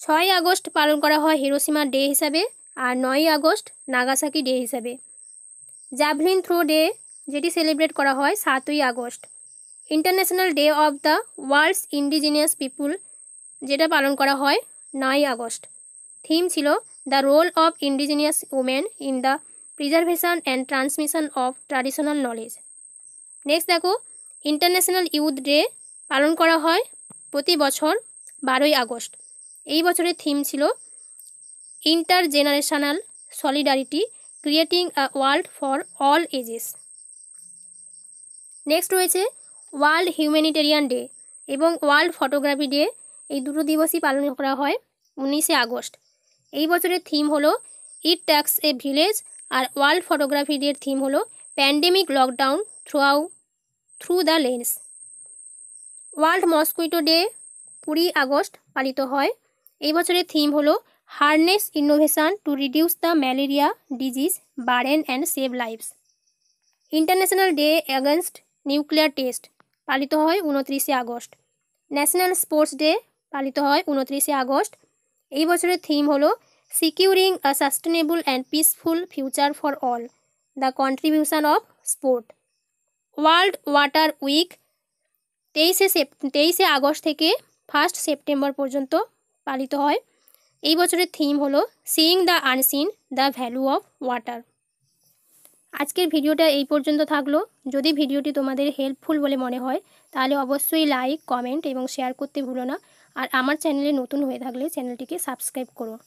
ছয় আগস্ট পালন করা হয় হিরোসীমা ডে হিসাবে আর নয়ই আগস্ট নাগাসাকি ডে হিসাবে জাভলিন থ্রো ডে যেটি সেলিব্রেট করা হয় সাতই August international day of the world's indigenous people যেটা পালন করা হয় নয় আগস্ট থিম ছিল the role of indigenous women in the preservation and transmission of traditional knowledge next দেখো ইন্টারন্যাশনাল ইউথ ডে পালন করা হয় প্রতি বছর বারোই আগস্ট এই বছরের থিম ছিল inter generational solidarity creating a world for all ages next রয়েছে ওয়ার্ল্ড হিউম্যানিটেরিয়ান ডে এবং ওয়ার্ল্ড ফটোগ্রাফি ডে এই দুটো দিবসই পালন করা হয় উনিশে আগস্ট এই বছরের থিম হলো ইট ট্যাক্স এ ভিলেজ আর ওয়ার্ল্ড ফটোগ্রাফি ডের থিম হলো pandemic lockdown through our through the lens world mosquito day কুড়ি আগস্ট পালিত হয় এই বছরের থিম হলো harness innovation to reduce the malaria disease burden and save lives international day against nuclear test পালিত হয় উনত্রিশে আগস্ট ন্যাশনাল স্পোর্টস ডে পালিত হয় উনত্রিশে আগস্ট এই বছরের থিম হলো securing a sustainable and peaceful future for all the contribution of sport world water week তেইশে সেপ তেইশে আগস্ট থেকে ফার্স্ট সেপ্টেম্বর পর্যন্ত পালিত হয় এই বছরের থিম হলো seeing the unseen the value of water আজকের ভিডিওটা এই পর্যন্ত থাকলো যদি ভিডিওটি তোমাদের হেল্পফুল বলে মনে হয় তাহলে অবশ্যই লাইক কমেন্ট এবং শেয়ার করতে ভুলো না আর আমার চ্যানেলে নতুন হয়ে থাকলে চ্যানেলটিকে সাবস্ক্রাইব করো